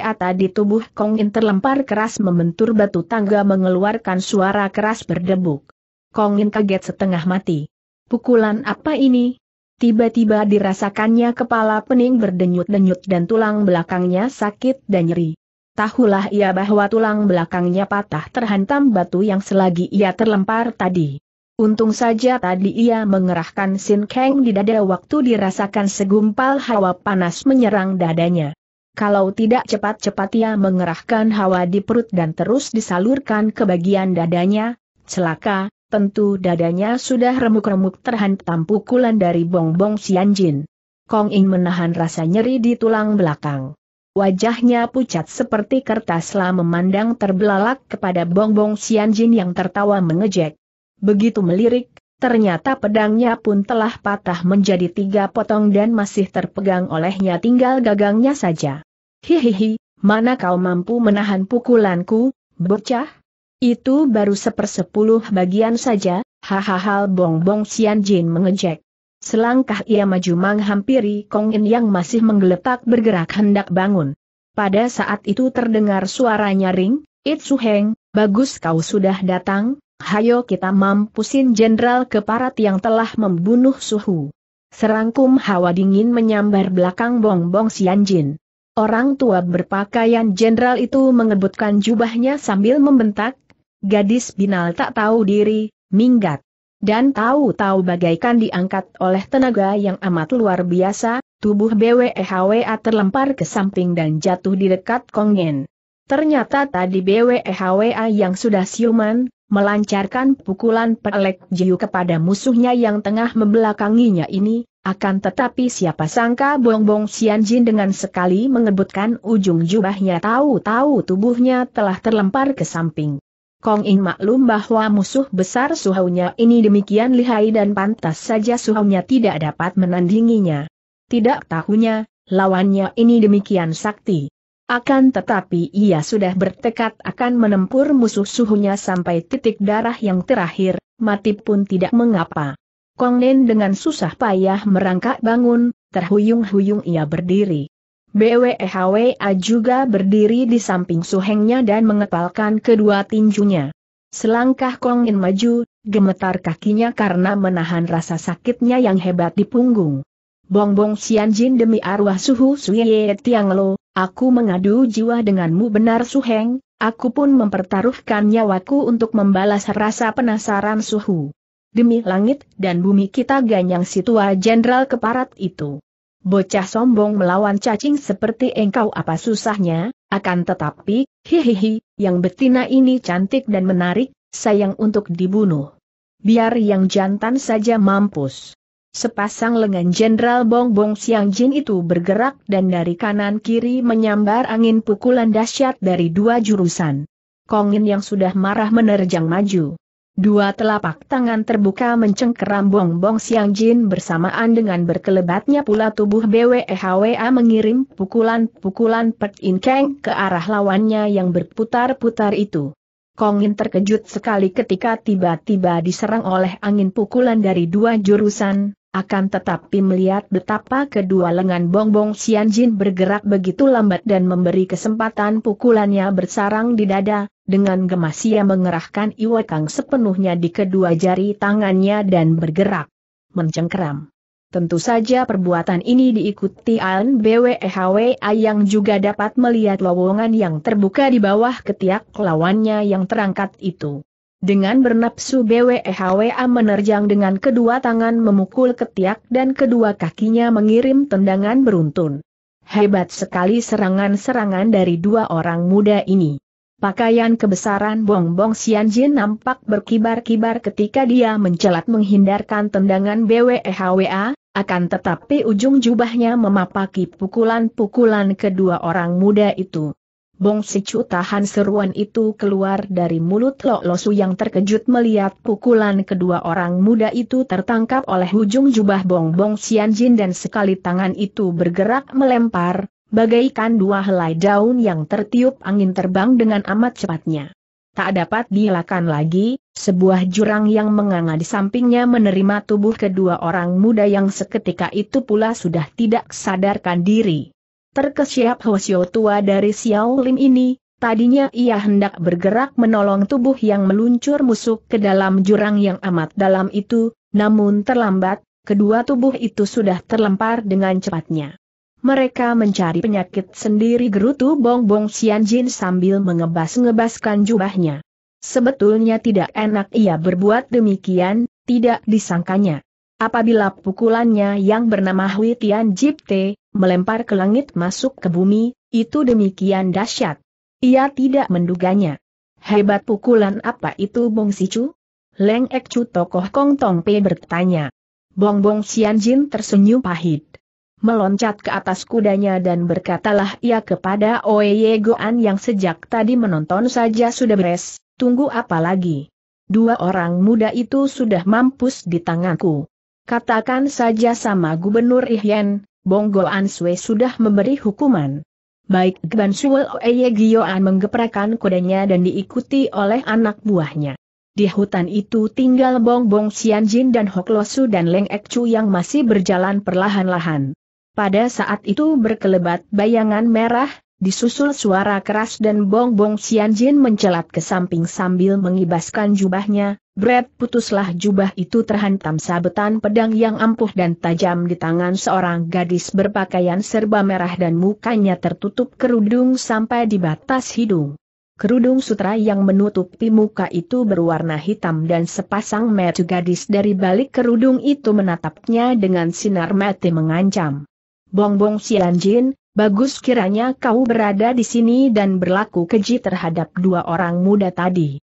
atau di tubuh Kongin terlempar keras membentur batu tangga mengeluarkan suara keras berdebuk. Kongin kaget setengah mati. Pukulan apa ini? Tiba-tiba dirasakannya kepala pening berdenyut-denyut dan tulang belakangnya sakit dan nyeri. Tahulah ia bahwa tulang belakangnya patah terhantam batu yang selagi ia terlempar tadi. Untung saja tadi ia mengerahkan Sin Kang di dada waktu dirasakan segumpal hawa panas menyerang dadanya. Kalau tidak cepat-cepat ia mengerahkan hawa di perut dan terus disalurkan ke bagian dadanya, celaka, tentu dadanya sudah remuk-remuk terhantam pukulan dari bongbong Jin. Kong In menahan rasa nyeri di tulang belakang. Wajahnya pucat seperti kertas lah memandang terbelalak kepada bongbong Jin yang tertawa mengejek. Begitu melirik, ternyata pedangnya pun telah patah menjadi tiga potong dan masih terpegang olehnya tinggal gagangnya saja. Hihihi, mana kau mampu menahan pukulanku, bocah? Itu baru sepersepuluh bagian saja, hahaha Bong Bong Sian Jin mengejek. Selangkah ia maju menghampiri Kong In yang masih menggeletak bergerak hendak bangun. Pada saat itu terdengar suara nyaring, Itsu Heng, bagus kau sudah datang, hayo kita mampusin jenderal keparat yang telah membunuh suhu. Serangkum hawa dingin menyambar belakang bongbong Sianjin. Orang tua berpakaian jenderal itu mengebutkan jubahnya sambil membentak, gadis binal tak tahu diri, minggat. Dan tahu-tahu bagaikan diangkat oleh tenaga yang amat luar biasa, tubuh BWEHWA terlempar ke samping dan jatuh di dekat Kongen. Ternyata tadi BWEHWA yang sudah siuman, melancarkan pukulan pelek jiu kepada musuhnya yang tengah membelakanginya ini, akan tetapi siapa sangka Bongbong Xianjin dengan sekali mengebutkan ujung jubahnya tahu-tahu tubuhnya telah terlempar ke samping. Kong Ing maklum bahwa musuh besar suhunya ini demikian lihai dan pantas saja suhunya tidak dapat menandinginya. Tidak tahunya, lawannya ini demikian sakti. Akan tetapi ia sudah bertekad akan menempur musuh suhunya sampai titik darah yang terakhir, mati pun tidak mengapa. Kong Nen dengan susah payah merangkak bangun, terhuyung-huyung ia berdiri. BWEHWA juga berdiri di samping suhengnya dan mengepalkan kedua tinjunya. Selangkah Kong Nen maju, gemetar kakinya karena menahan rasa sakitnya yang hebat di punggung. Bongbong Jin demi arwah suhu Suye Tianglo, Aku mengadu jiwa denganmu benar Suheng, aku pun mempertaruhkan nyawaku untuk membalas rasa penasaran Suhu. Demi langit dan bumi kita ganyang situa jenderal keparat itu. Bocah sombong melawan cacing seperti engkau apa susahnya, akan tetapi, hihihi, yang betina ini cantik dan menarik, sayang untuk dibunuh. Biar yang jantan saja mampus. Sepasang lengan Jenderal Bong Bong Siang Jin itu bergerak dan dari kanan kiri menyambar angin pukulan dahsyat dari dua jurusan. Kongin yang sudah marah menerjang maju. Dua telapak tangan terbuka mencengkeram Bong Bong Siang Jin bersamaan dengan berkelebatnya pula tubuh BWEHWA mengirim pukulan-pukulan Pek In Kang ke arah lawannya yang berputar-putar itu. Kongin terkejut sekali ketika tiba-tiba diserang oleh angin pukulan dari dua jurusan, akan tetapi melihat betapa kedua lengan bongbong Jin bergerak begitu lambat dan memberi kesempatan pukulannya bersarang di dada, dengan gemas ia mengerahkan iwakang sepenuhnya di kedua jari tangannya dan bergerak. Mencengkeram. Tentu saja perbuatan ini diikuti An BWHW yang juga dapat melihat lowongan yang terbuka di bawah ketiak lawannya yang terangkat itu. Dengan bernapsu BWEHWA menerjang dengan kedua tangan memukul ketiak dan kedua kakinya mengirim tendangan beruntun. Hebat sekali serangan-serangan dari dua orang muda ini. Pakaian kebesaran Bong Bongbong Sianjin nampak berkibar-kibar ketika dia mencelat menghindarkan tendangan BWEHWA, akan tetapi ujung jubahnya memapaki pukulan-pukulan kedua orang muda itu. Bong Sicu tahan seruan itu keluar dari mulut Lo Losu yang terkejut melihat pukulan kedua orang muda itu tertangkap oleh ujung jubah Bong Bong Jin dan sekali tangan itu bergerak melempar, bagaikan dua helai daun yang tertiup angin terbang dengan amat cepatnya. Tak dapat dilakukan lagi, sebuah jurang yang menganga di sampingnya menerima tubuh kedua orang muda yang seketika itu pula sudah tidak sadarkan diri. Terkesiap Hosio tua dari Xiao Lim ini, tadinya ia hendak bergerak menolong tubuh yang meluncur musuk ke dalam jurang yang amat dalam itu, namun terlambat, kedua tubuh itu sudah terlempar dengan cepatnya. Mereka mencari penyakit sendiri gerutu bong bong xian jin sambil mengebas-ngebaskan jubahnya. Sebetulnya tidak enak ia berbuat demikian, tidak disangkanya. Apabila pukulannya yang bernama Hui Tian Jipte, melempar ke langit masuk ke bumi, itu demikian dahsyat. Ia tidak menduganya. Hebat pukulan apa itu Bong Sicu? Leng Ek Chu tokoh Kong Tong Pe bertanya. Bong Bong Sian Jin tersenyum pahit. Meloncat ke atas kudanya dan berkatalah ia kepada Oeye Goan yang sejak tadi menonton saja sudah beres, tunggu apa lagi? Dua orang muda itu sudah mampus di tanganku. Katakan saja sama Gubernur Ihyen, Bonggo Answe sudah memberi hukuman. Baik Ban Suel Oeye Gioan menggeprakan kudanya dan diikuti oleh anak buahnya. Di hutan itu tinggal Bong Bong Xianjin dan Hok Losu dan Leng Ekcu yang masih berjalan perlahan-lahan. Pada saat itu berkelebat bayangan merah, disusul suara keras dan Bong Bong Xianjin mencelat ke samping sambil mengibaskan jubahnya, Brad putuslah jubah itu terhantam sabetan pedang yang ampuh dan tajam di tangan seorang gadis berpakaian serba merah dan mukanya tertutup kerudung sampai di batas hidung. Kerudung sutra yang menutupi muka itu berwarna hitam dan sepasang mata gadis dari balik kerudung itu menatapnya dengan sinar mati mengancam. Bongbong Jin, bagus kiranya kau berada di sini dan berlaku keji terhadap dua orang muda tadi.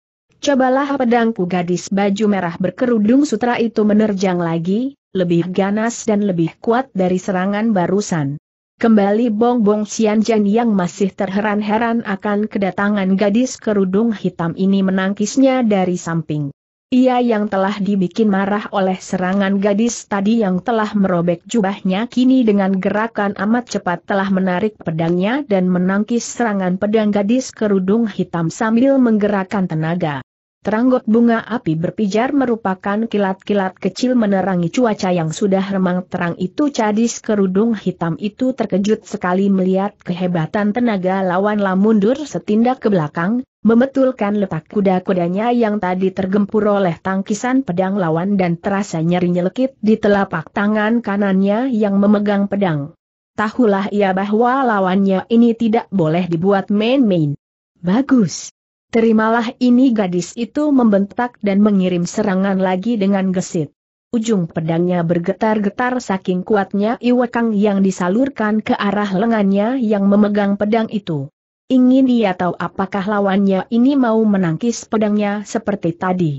Cobalah pedangku gadis baju merah berkerudung sutra itu menerjang lagi, lebih ganas dan lebih kuat dari serangan barusan. Kembali Bongbong Xianjian yang masih terheran-heran akan kedatangan gadis kerudung hitam ini menangkisnya dari samping. Ia yang telah dibikin marah oleh serangan gadis tadi yang telah merobek jubahnya kini dengan gerakan amat cepat telah menarik pedangnya dan menangkis serangan pedang gadis kerudung hitam sambil menggerakkan tenaga. Teranggot bunga api berpijar merupakan kilat-kilat kecil menerangi cuaca yang sudah remang terang itu cadis kerudung hitam itu terkejut sekali melihat kehebatan tenaga lawan lamundur setindak ke belakang, memetulkan letak kuda-kudanya yang tadi tergempur oleh tangkisan pedang lawan dan terasa nyeri nyelekit di telapak tangan kanannya yang memegang pedang. Tahulah ia bahwa lawannya ini tidak boleh dibuat main-main. Bagus. Terimalah ini gadis itu membentak dan mengirim serangan lagi dengan gesit. Ujung pedangnya bergetar-getar saking kuatnya iwekang yang disalurkan ke arah lengannya yang memegang pedang itu. Ingin dia tahu apakah lawannya ini mau menangkis pedangnya seperti tadi.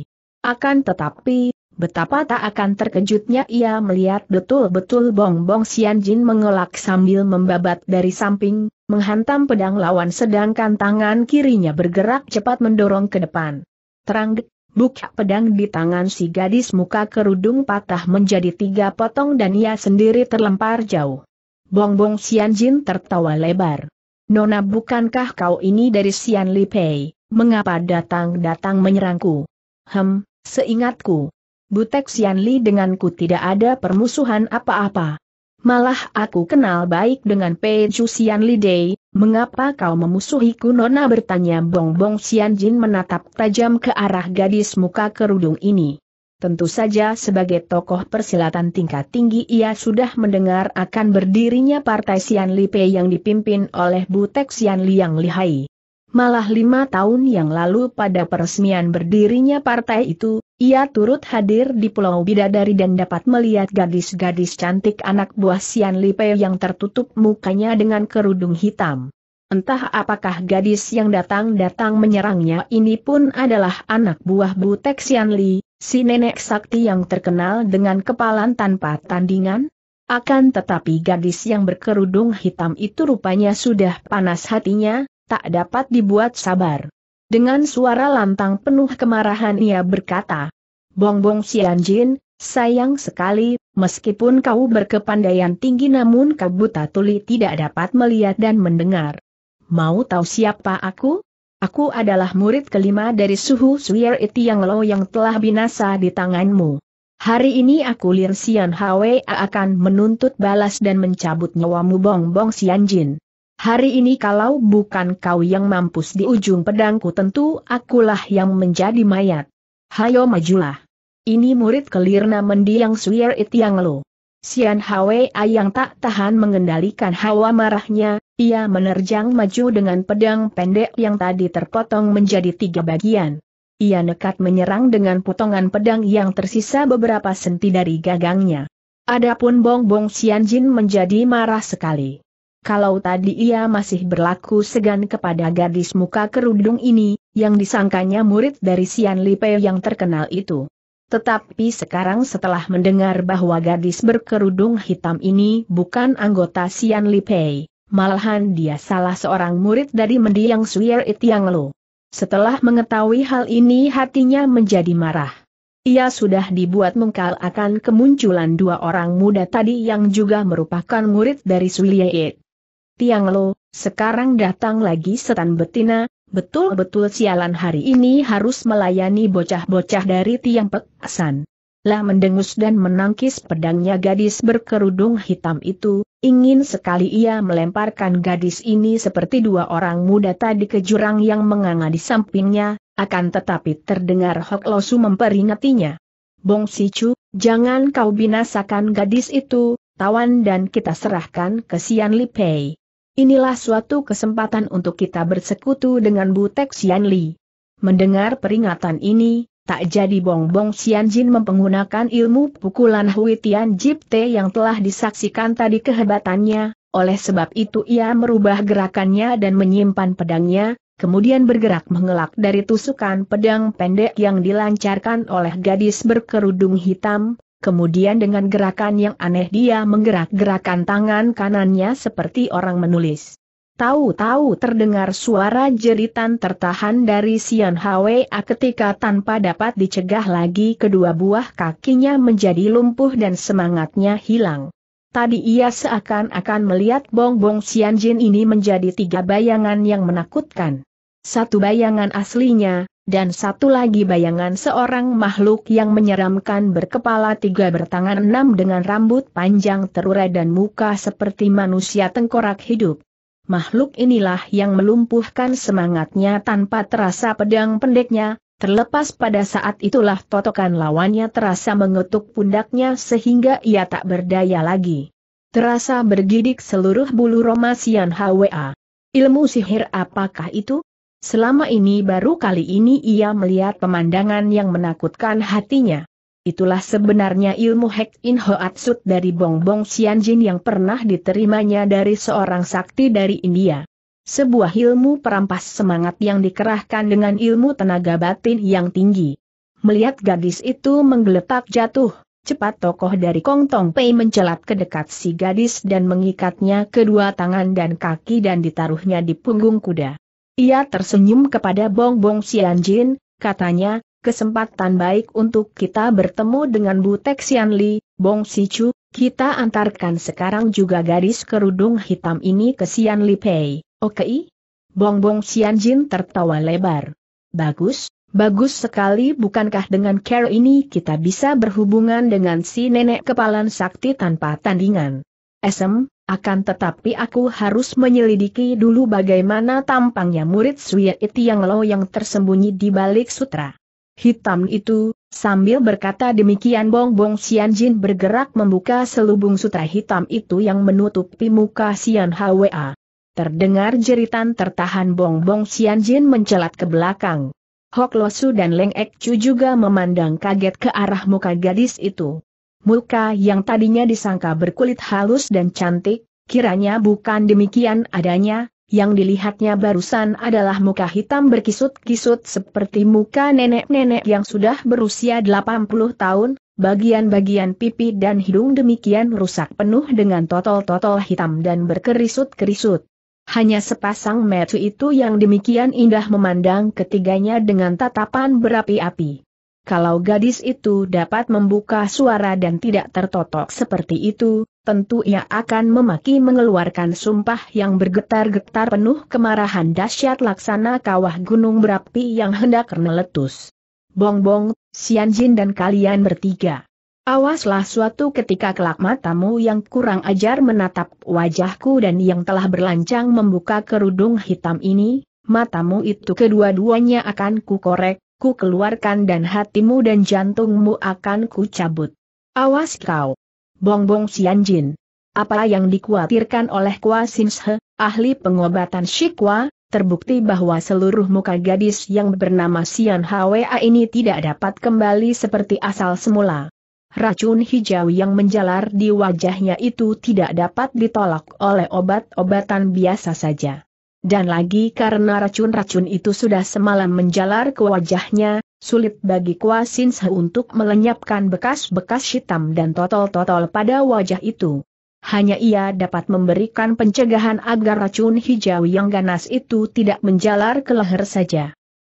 Akan tetapi, betapa tak akan terkejutnya ia melihat betul-betul Bong Bong Jin mengelak sambil membabat dari samping, menghantam pedang lawan sedangkan tangan kirinya bergerak cepat mendorong ke depan. Terang buka pedang di tangan si gadis muka kerudung patah menjadi tiga potong dan ia sendiri terlempar jauh. Bongbong Jin tertawa lebar. Nona bukankah kau ini dari Sian Li Pei, mengapa datang-datang menyerangku? Hem, seingatku. Butek Sian Li denganku tidak ada permusuhan apa-apa. Malah aku kenal baik dengan Pei Li Dei, mengapa kau memusuhiku Nona bertanya Bong Bong Sian Jin menatap tajam ke arah gadis muka kerudung ini. Tentu saja sebagai tokoh persilatan tingkat tinggi ia sudah mendengar akan berdirinya partai Sian Li Pei yang dipimpin oleh Butek Sian Li yang lihai. Malah lima tahun yang lalu pada peresmian berdirinya partai itu, ia turut hadir di Pulau Bidadari dan dapat melihat gadis-gadis cantik anak buah Sian Lipe yang tertutup mukanya dengan kerudung hitam. Entah apakah gadis yang datang-datang menyerangnya ini pun adalah anak buah Butek Li, si nenek sakti yang terkenal dengan kepalan tanpa tandingan? Akan tetapi gadis yang berkerudung hitam itu rupanya sudah panas hatinya, tak dapat dibuat sabar. Dengan suara lantang penuh kemarahan ia berkata, Bongbong Sianjin, sayang sekali, meskipun kau berkepandaian tinggi namun kau buta tuli tidak dapat melihat dan mendengar. Mau tahu siapa aku? Aku adalah murid kelima dari suhu Suyer Iti yang lo yang telah binasa di tanganmu. Hari ini aku Lin Sian Hwa akan menuntut balas dan mencabut nyawamu Bongbong Sianjin. Hari ini kalau bukan kau yang mampus di ujung pedangku tentu akulah yang menjadi mayat. Hayo majulah. Ini murid kelirna mendiang suyer it yang lo. Sian Hwei yang tak tahan mengendalikan hawa marahnya, ia menerjang maju dengan pedang pendek yang tadi terpotong menjadi tiga bagian. Ia nekat menyerang dengan potongan pedang yang tersisa beberapa senti dari gagangnya. Adapun Bong Bong Jin menjadi marah sekali kalau tadi ia masih berlaku segan kepada gadis muka kerudung ini, yang disangkanya murid dari Sian Lipe yang terkenal itu. Tetapi sekarang setelah mendengar bahwa gadis berkerudung hitam ini bukan anggota Sian Lipe, malahan dia salah seorang murid dari mendiang Suyer Itiang Lo. Setelah mengetahui hal ini hatinya menjadi marah. Ia sudah dibuat mengkal akan kemunculan dua orang muda tadi yang juga merupakan murid dari Suliyeit. Tiang Lo, sekarang datang lagi setan betina, betul-betul sialan hari ini harus melayani bocah-bocah dari tiang pekasan. Lah mendengus dan menangkis pedangnya gadis berkerudung hitam itu, ingin sekali ia melemparkan gadis ini seperti dua orang muda tadi ke jurang yang menganga di sampingnya, akan tetapi terdengar Hok Losu memperingatinya. Bong Chu, jangan kau binasakan gadis itu, tawan dan kita serahkan ke Sian Li Pei. Inilah suatu kesempatan untuk kita bersekutu dengan Butek Xian Li. Mendengar peringatan ini, tak jadi Bongbong Xian Jin mempenggunakan ilmu pukulan Hui Tian Jipte yang telah disaksikan tadi kehebatannya, oleh sebab itu ia merubah gerakannya dan menyimpan pedangnya, kemudian bergerak mengelak dari tusukan pedang pendek yang dilancarkan oleh gadis berkerudung hitam, Kemudian dengan gerakan yang aneh dia menggerak-gerakan tangan kanannya seperti orang menulis. Tahu-tahu terdengar suara jeritan tertahan dari Sian Hwa ketika tanpa dapat dicegah lagi kedua buah kakinya menjadi lumpuh dan semangatnya hilang. Tadi ia seakan-akan melihat bong-bong Sian Jin ini menjadi tiga bayangan yang menakutkan. Satu bayangan aslinya, dan satu lagi bayangan seorang makhluk yang menyeramkan berkepala tiga bertangan enam dengan rambut panjang terurai dan muka seperti manusia tengkorak hidup. Makhluk inilah yang melumpuhkan semangatnya tanpa terasa pedang pendeknya, terlepas pada saat itulah totokan lawannya terasa mengetuk pundaknya sehingga ia tak berdaya lagi. Terasa bergidik seluruh bulu Roma Sian HWA. Ilmu sihir apakah itu? Selama ini baru kali ini ia melihat pemandangan yang menakutkan hatinya. Itulah sebenarnya ilmu Hek In Hoatsut dari Bongbong Xianjin yang pernah diterimanya dari seorang sakti dari India. Sebuah ilmu perampas semangat yang dikerahkan dengan ilmu tenaga batin yang tinggi. Melihat gadis itu menggeletak jatuh, cepat tokoh dari Kong Tong Pei mencelat ke dekat si gadis dan mengikatnya kedua tangan dan kaki dan ditaruhnya di punggung kuda. Ia tersenyum kepada Bong Bong Bongbong Jin, katanya, kesempatan baik untuk kita bertemu dengan Butek Li, Bong Si Chu, kita antarkan sekarang juga garis kerudung hitam ini ke Li Pei, oke? Okay? Bongbong Jin tertawa lebar. Bagus, bagus sekali bukankah dengan care ini kita bisa berhubungan dengan si nenek kepalan sakti tanpa tandingan. Esem, akan tetapi aku harus menyelidiki dulu bagaimana tampangnya murid Suye Iti yang lo yang tersembunyi di balik sutra. Hitam itu, sambil berkata demikian Bong Bong Xian Jin bergerak membuka selubung sutra hitam itu yang menutupi muka Sian Hwa. Terdengar jeritan tertahan Bong Bong Xian Jin mencelat ke belakang. Hok Losu dan Leng Ek Chu juga memandang kaget ke arah muka gadis itu. Muka yang tadinya disangka berkulit halus dan cantik, kiranya bukan demikian adanya, yang dilihatnya barusan adalah muka hitam berkisut-kisut seperti muka nenek-nenek yang sudah berusia 80 tahun, bagian-bagian pipi dan hidung demikian rusak penuh dengan totol-totol hitam dan berkerisut-kerisut. Hanya sepasang metu itu yang demikian indah memandang ketiganya dengan tatapan berapi-api. Kalau gadis itu dapat membuka suara dan tidak tertotok seperti itu, tentu ia akan memaki mengeluarkan sumpah yang bergetar-getar penuh kemarahan dahsyat laksana kawah gunung berapi yang hendak meletus. Bongbong, Jin dan kalian bertiga. Awaslah suatu ketika kelak matamu yang kurang ajar menatap wajahku dan yang telah berlancang membuka kerudung hitam ini, matamu itu kedua-duanya akan kukorek, ku keluarkan dan hatimu dan jantungmu akan ku cabut. Awas kau! Bongbong Sianjin. Apa yang dikhawatirkan oleh Kwa Sinshe, ahli pengobatan Shikwa, terbukti bahwa seluruh muka gadis yang bernama Sian Hwa ini tidak dapat kembali seperti asal semula. Racun hijau yang menjalar di wajahnya itu tidak dapat ditolak oleh obat-obatan biasa saja. Dan lagi karena racun-racun itu sudah semalam menjalar ke wajahnya, sulit bagi Kuasin Sinsa untuk melenyapkan bekas-bekas hitam dan totol-totol pada wajah itu. Hanya ia dapat memberikan pencegahan agar racun hijau yang ganas itu tidak menjalar ke leher saja.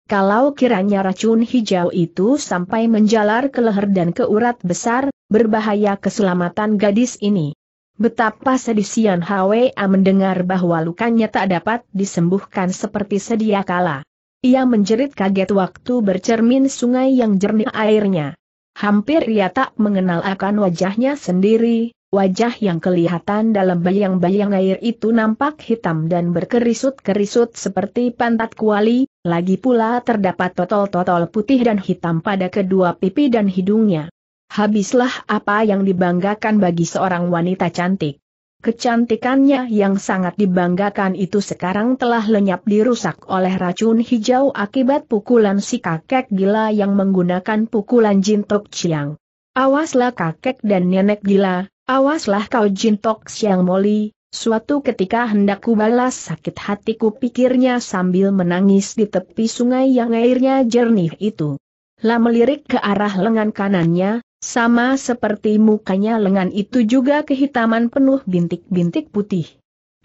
Kalau kiranya racun hijau itu sampai menjalar ke leher dan ke urat besar, berbahaya keselamatan gadis ini. Betapa sedih Sian Hwa mendengar bahwa lukanya tak dapat disembuhkan seperti sedia kala. Ia menjerit kaget waktu bercermin sungai yang jernih airnya. Hampir ia tak mengenal akan wajahnya sendiri, wajah yang kelihatan dalam bayang-bayang air itu nampak hitam dan berkerisut-kerisut seperti pantat kuali, lagi pula terdapat totol-totol putih dan hitam pada kedua pipi dan hidungnya. Habislah apa yang dibanggakan bagi seorang wanita cantik. Kecantikannya yang sangat dibanggakan itu sekarang telah lenyap dirusak oleh racun hijau akibat pukulan si kakek gila yang menggunakan pukulan Jintok siang. Awaslah kakek dan nenek gila, awaslah kau Jintok siang Moli, suatu ketika hendak balas sakit hatiku pikirnya sambil menangis di tepi sungai yang airnya jernih itu. Lah melirik ke arah lengan kanannya, sama seperti mukanya lengan itu juga kehitaman penuh bintik-bintik putih.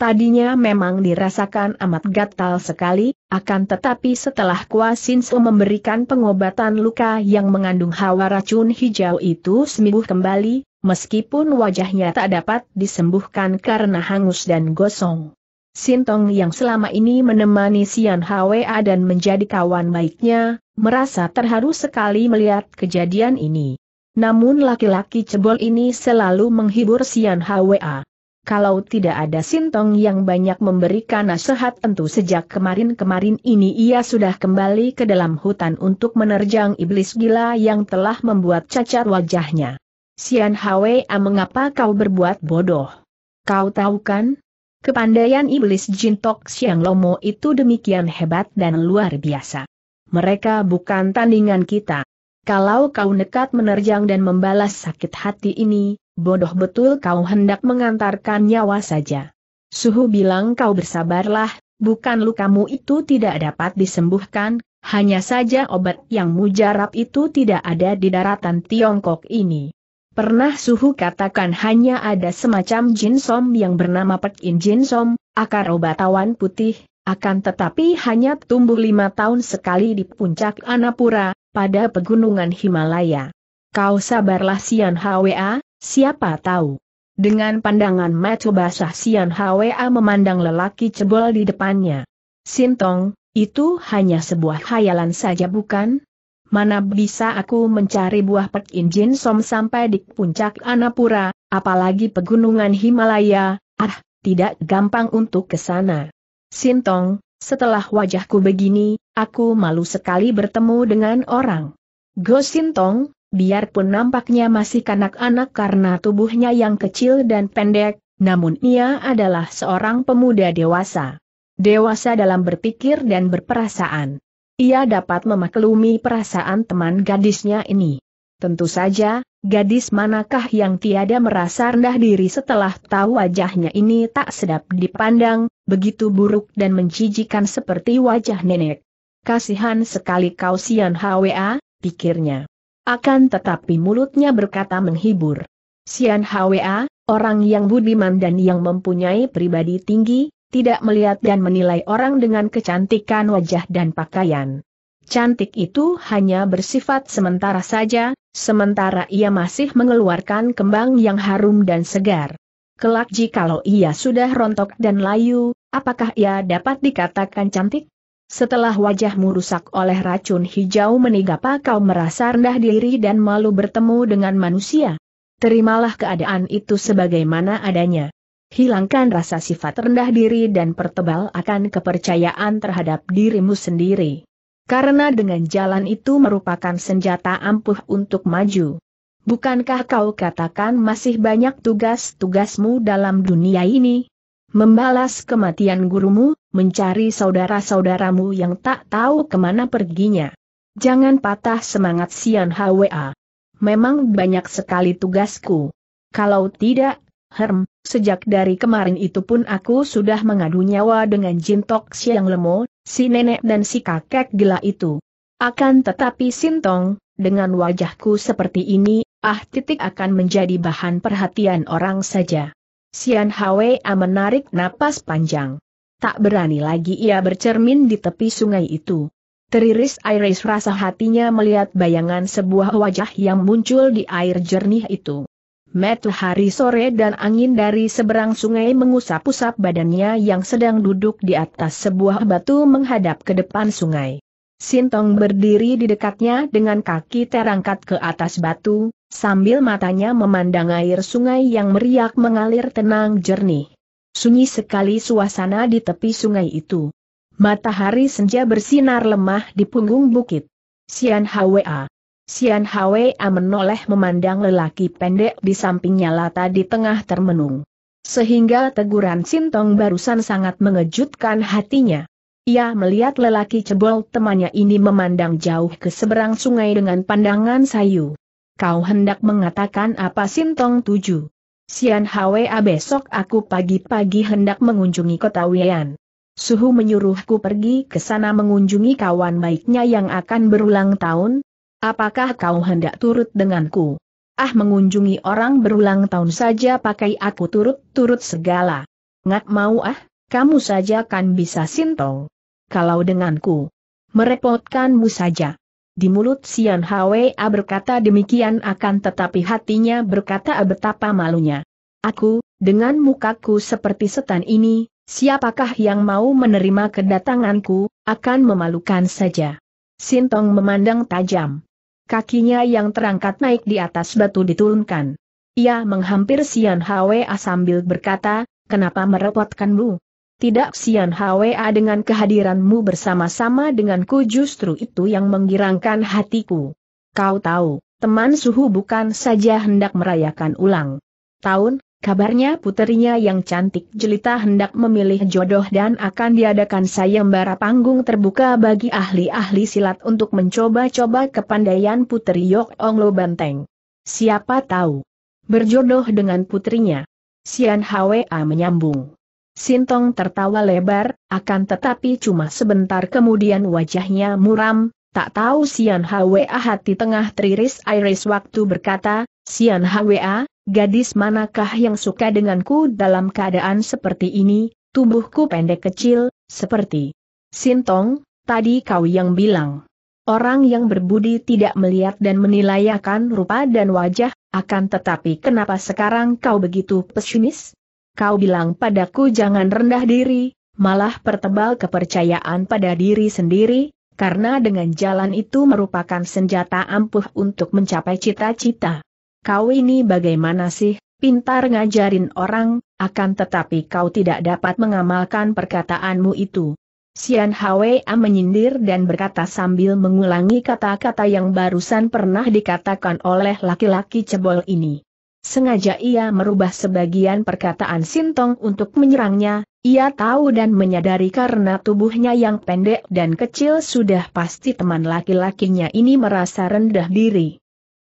Tadinya memang dirasakan amat gatal sekali, akan tetapi setelah Kuasinsu memberikan pengobatan luka yang mengandung hawa racun hijau itu sembuh kembali, meskipun wajahnya tak dapat disembuhkan karena hangus dan gosong. Sintong yang selama ini menemani Sian Hwa dan menjadi kawan baiknya, merasa terharu sekali melihat kejadian ini. Namun laki-laki cebol ini selalu menghibur Sian Hwa. Kalau tidak ada Sintong yang banyak memberikan nasihat tentu sejak kemarin-kemarin ini ia sudah kembali ke dalam hutan untuk menerjang iblis gila yang telah membuat cacar wajahnya. Sian Hwa mengapa kau berbuat bodoh? Kau tahu kan? Kepandaian iblis Jintok Siang Lomo itu demikian hebat dan luar biasa. Mereka bukan tandingan kita. Kalau kau nekat menerjang dan membalas sakit hati ini, bodoh betul kau hendak mengantarkan nyawa saja. Suhu bilang kau bersabarlah, bukan lukamu itu tidak dapat disembuhkan, hanya saja obat yang mujarab itu tidak ada di daratan Tiongkok ini. Pernah Suhu katakan hanya ada semacam jinsom yang bernama Pekin Jinsom, akar obat awan putih, akan tetapi hanya tumbuh lima tahun sekali di puncak Anapura, pada pegunungan Himalaya. Kau sabarlah Sian Hwa, siapa tahu. Dengan pandangan mata basah Sian Hwa memandang lelaki cebol di depannya. Sintong, itu hanya sebuah khayalan saja bukan? Mana bisa aku mencari buah pek injin som sampai di puncak Anapura, apalagi pegunungan Himalaya, ah, tidak gampang untuk ke sana. Sintong, setelah wajahku begini, aku malu sekali bertemu dengan orang. Go Sintong, biarpun nampaknya masih kanak kanak karena tubuhnya yang kecil dan pendek, namun ia adalah seorang pemuda dewasa. Dewasa dalam berpikir dan berperasaan. Ia dapat memaklumi perasaan teman gadisnya ini. Tentu saja, Gadis manakah yang tiada merasa rendah diri setelah tahu wajahnya ini tak sedap dipandang, begitu buruk dan menjijikan seperti wajah nenek. Kasihan sekali kau Sian Hwa, pikirnya. Akan tetapi mulutnya berkata menghibur. Sian Hwa, orang yang budiman dan yang mempunyai pribadi tinggi, tidak melihat dan menilai orang dengan kecantikan wajah dan pakaian. Cantik itu hanya bersifat sementara saja, sementara ia masih mengeluarkan kembang yang harum dan segar. Kelak jikalau ia sudah rontok dan layu, apakah ia dapat dikatakan cantik? Setelah wajahmu rusak oleh racun hijau menigapa kau merasa rendah diri dan malu bertemu dengan manusia. Terimalah keadaan itu sebagaimana adanya. Hilangkan rasa sifat rendah diri dan pertebal akan kepercayaan terhadap dirimu sendiri. Karena dengan jalan itu merupakan senjata ampuh untuk maju. Bukankah kau katakan masih banyak tugas-tugasmu dalam dunia ini? Membalas kematian gurumu, mencari saudara-saudaramu yang tak tahu kemana perginya. Jangan patah semangat Sian Hwa. Memang banyak sekali tugasku. Kalau tidak, Herm, sejak dari kemarin itu pun aku sudah mengadu nyawa dengan Jintok Siang Lemo, si nenek dan si kakek gila itu. Akan tetapi Sintong, dengan wajahku seperti ini, ah titik akan menjadi bahan perhatian orang saja. Sian Hwa menarik napas panjang. Tak berani lagi ia bercermin di tepi sungai itu. Teriris Iris rasa hatinya melihat bayangan sebuah wajah yang muncul di air jernih itu. Matahari sore dan angin dari seberang sungai mengusap-usap badannya yang sedang duduk di atas sebuah batu menghadap ke depan sungai. Sintong berdiri di dekatnya dengan kaki terangkat ke atas batu, sambil matanya memandang air sungai yang meriak mengalir tenang jernih. Sunyi sekali suasana di tepi sungai itu. Matahari senja bersinar lemah di punggung bukit. Sian Hwa. Sian Hwa menoleh memandang lelaki pendek di sampingnya lata di tengah termenung. Sehingga teguran Sintong barusan sangat mengejutkan hatinya. Ia melihat lelaki cebol temannya ini memandang jauh ke seberang sungai dengan pandangan sayu. Kau hendak mengatakan apa Sintong tuju? Sian Hwa besok aku pagi-pagi hendak mengunjungi kota Wian. Suhu menyuruhku pergi ke sana mengunjungi kawan baiknya yang akan berulang tahun, Apakah kau hendak turut denganku? Ah mengunjungi orang berulang tahun saja pakai aku turut-turut segala. Ngat mau ah, kamu saja kan bisa sintong. Kalau denganku, merepotkanmu saja. Di mulut Sian Hwa berkata demikian akan tetapi hatinya berkata betapa malunya. Aku, dengan mukaku seperti setan ini, siapakah yang mau menerima kedatanganku, akan memalukan saja. Sintong memandang tajam kakinya yang terangkat naik di atas batu diturunkan. Ia menghampir Sian Hwa sambil berkata, kenapa merepotkanmu? Tidak Sian Hwa dengan kehadiranmu bersama-sama denganku justru itu yang menggirangkan hatiku. Kau tahu, teman suhu bukan saja hendak merayakan ulang tahun, Kabarnya puterinya yang cantik jelita hendak memilih jodoh dan akan diadakan sayembara panggung terbuka bagi ahli-ahli silat untuk mencoba-coba kepandaian puteri Yok Onglo Banteng. Siapa tahu? Berjodoh dengan putrinya. Sian Hwa menyambung. Sintong tertawa lebar, akan tetapi cuma sebentar kemudian wajahnya muram, tak tahu Sian Hwa hati tengah teriris-iris waktu berkata, Sian Hwa, gadis manakah yang suka denganku dalam keadaan seperti ini, tubuhku pendek kecil, seperti Sintong, tadi kau yang bilang. Orang yang berbudi tidak melihat dan menilai akan rupa dan wajah, akan tetapi kenapa sekarang kau begitu pesimis? Kau bilang padaku jangan rendah diri, malah pertebal kepercayaan pada diri sendiri, karena dengan jalan itu merupakan senjata ampuh untuk mencapai cita-cita kau ini bagaimana sih, pintar ngajarin orang, akan tetapi kau tidak dapat mengamalkan perkataanmu itu. Sian Hwa menyindir dan berkata sambil mengulangi kata-kata yang barusan pernah dikatakan oleh laki-laki cebol ini. Sengaja ia merubah sebagian perkataan Sintong untuk menyerangnya, ia tahu dan menyadari karena tubuhnya yang pendek dan kecil sudah pasti teman laki-lakinya ini merasa rendah diri.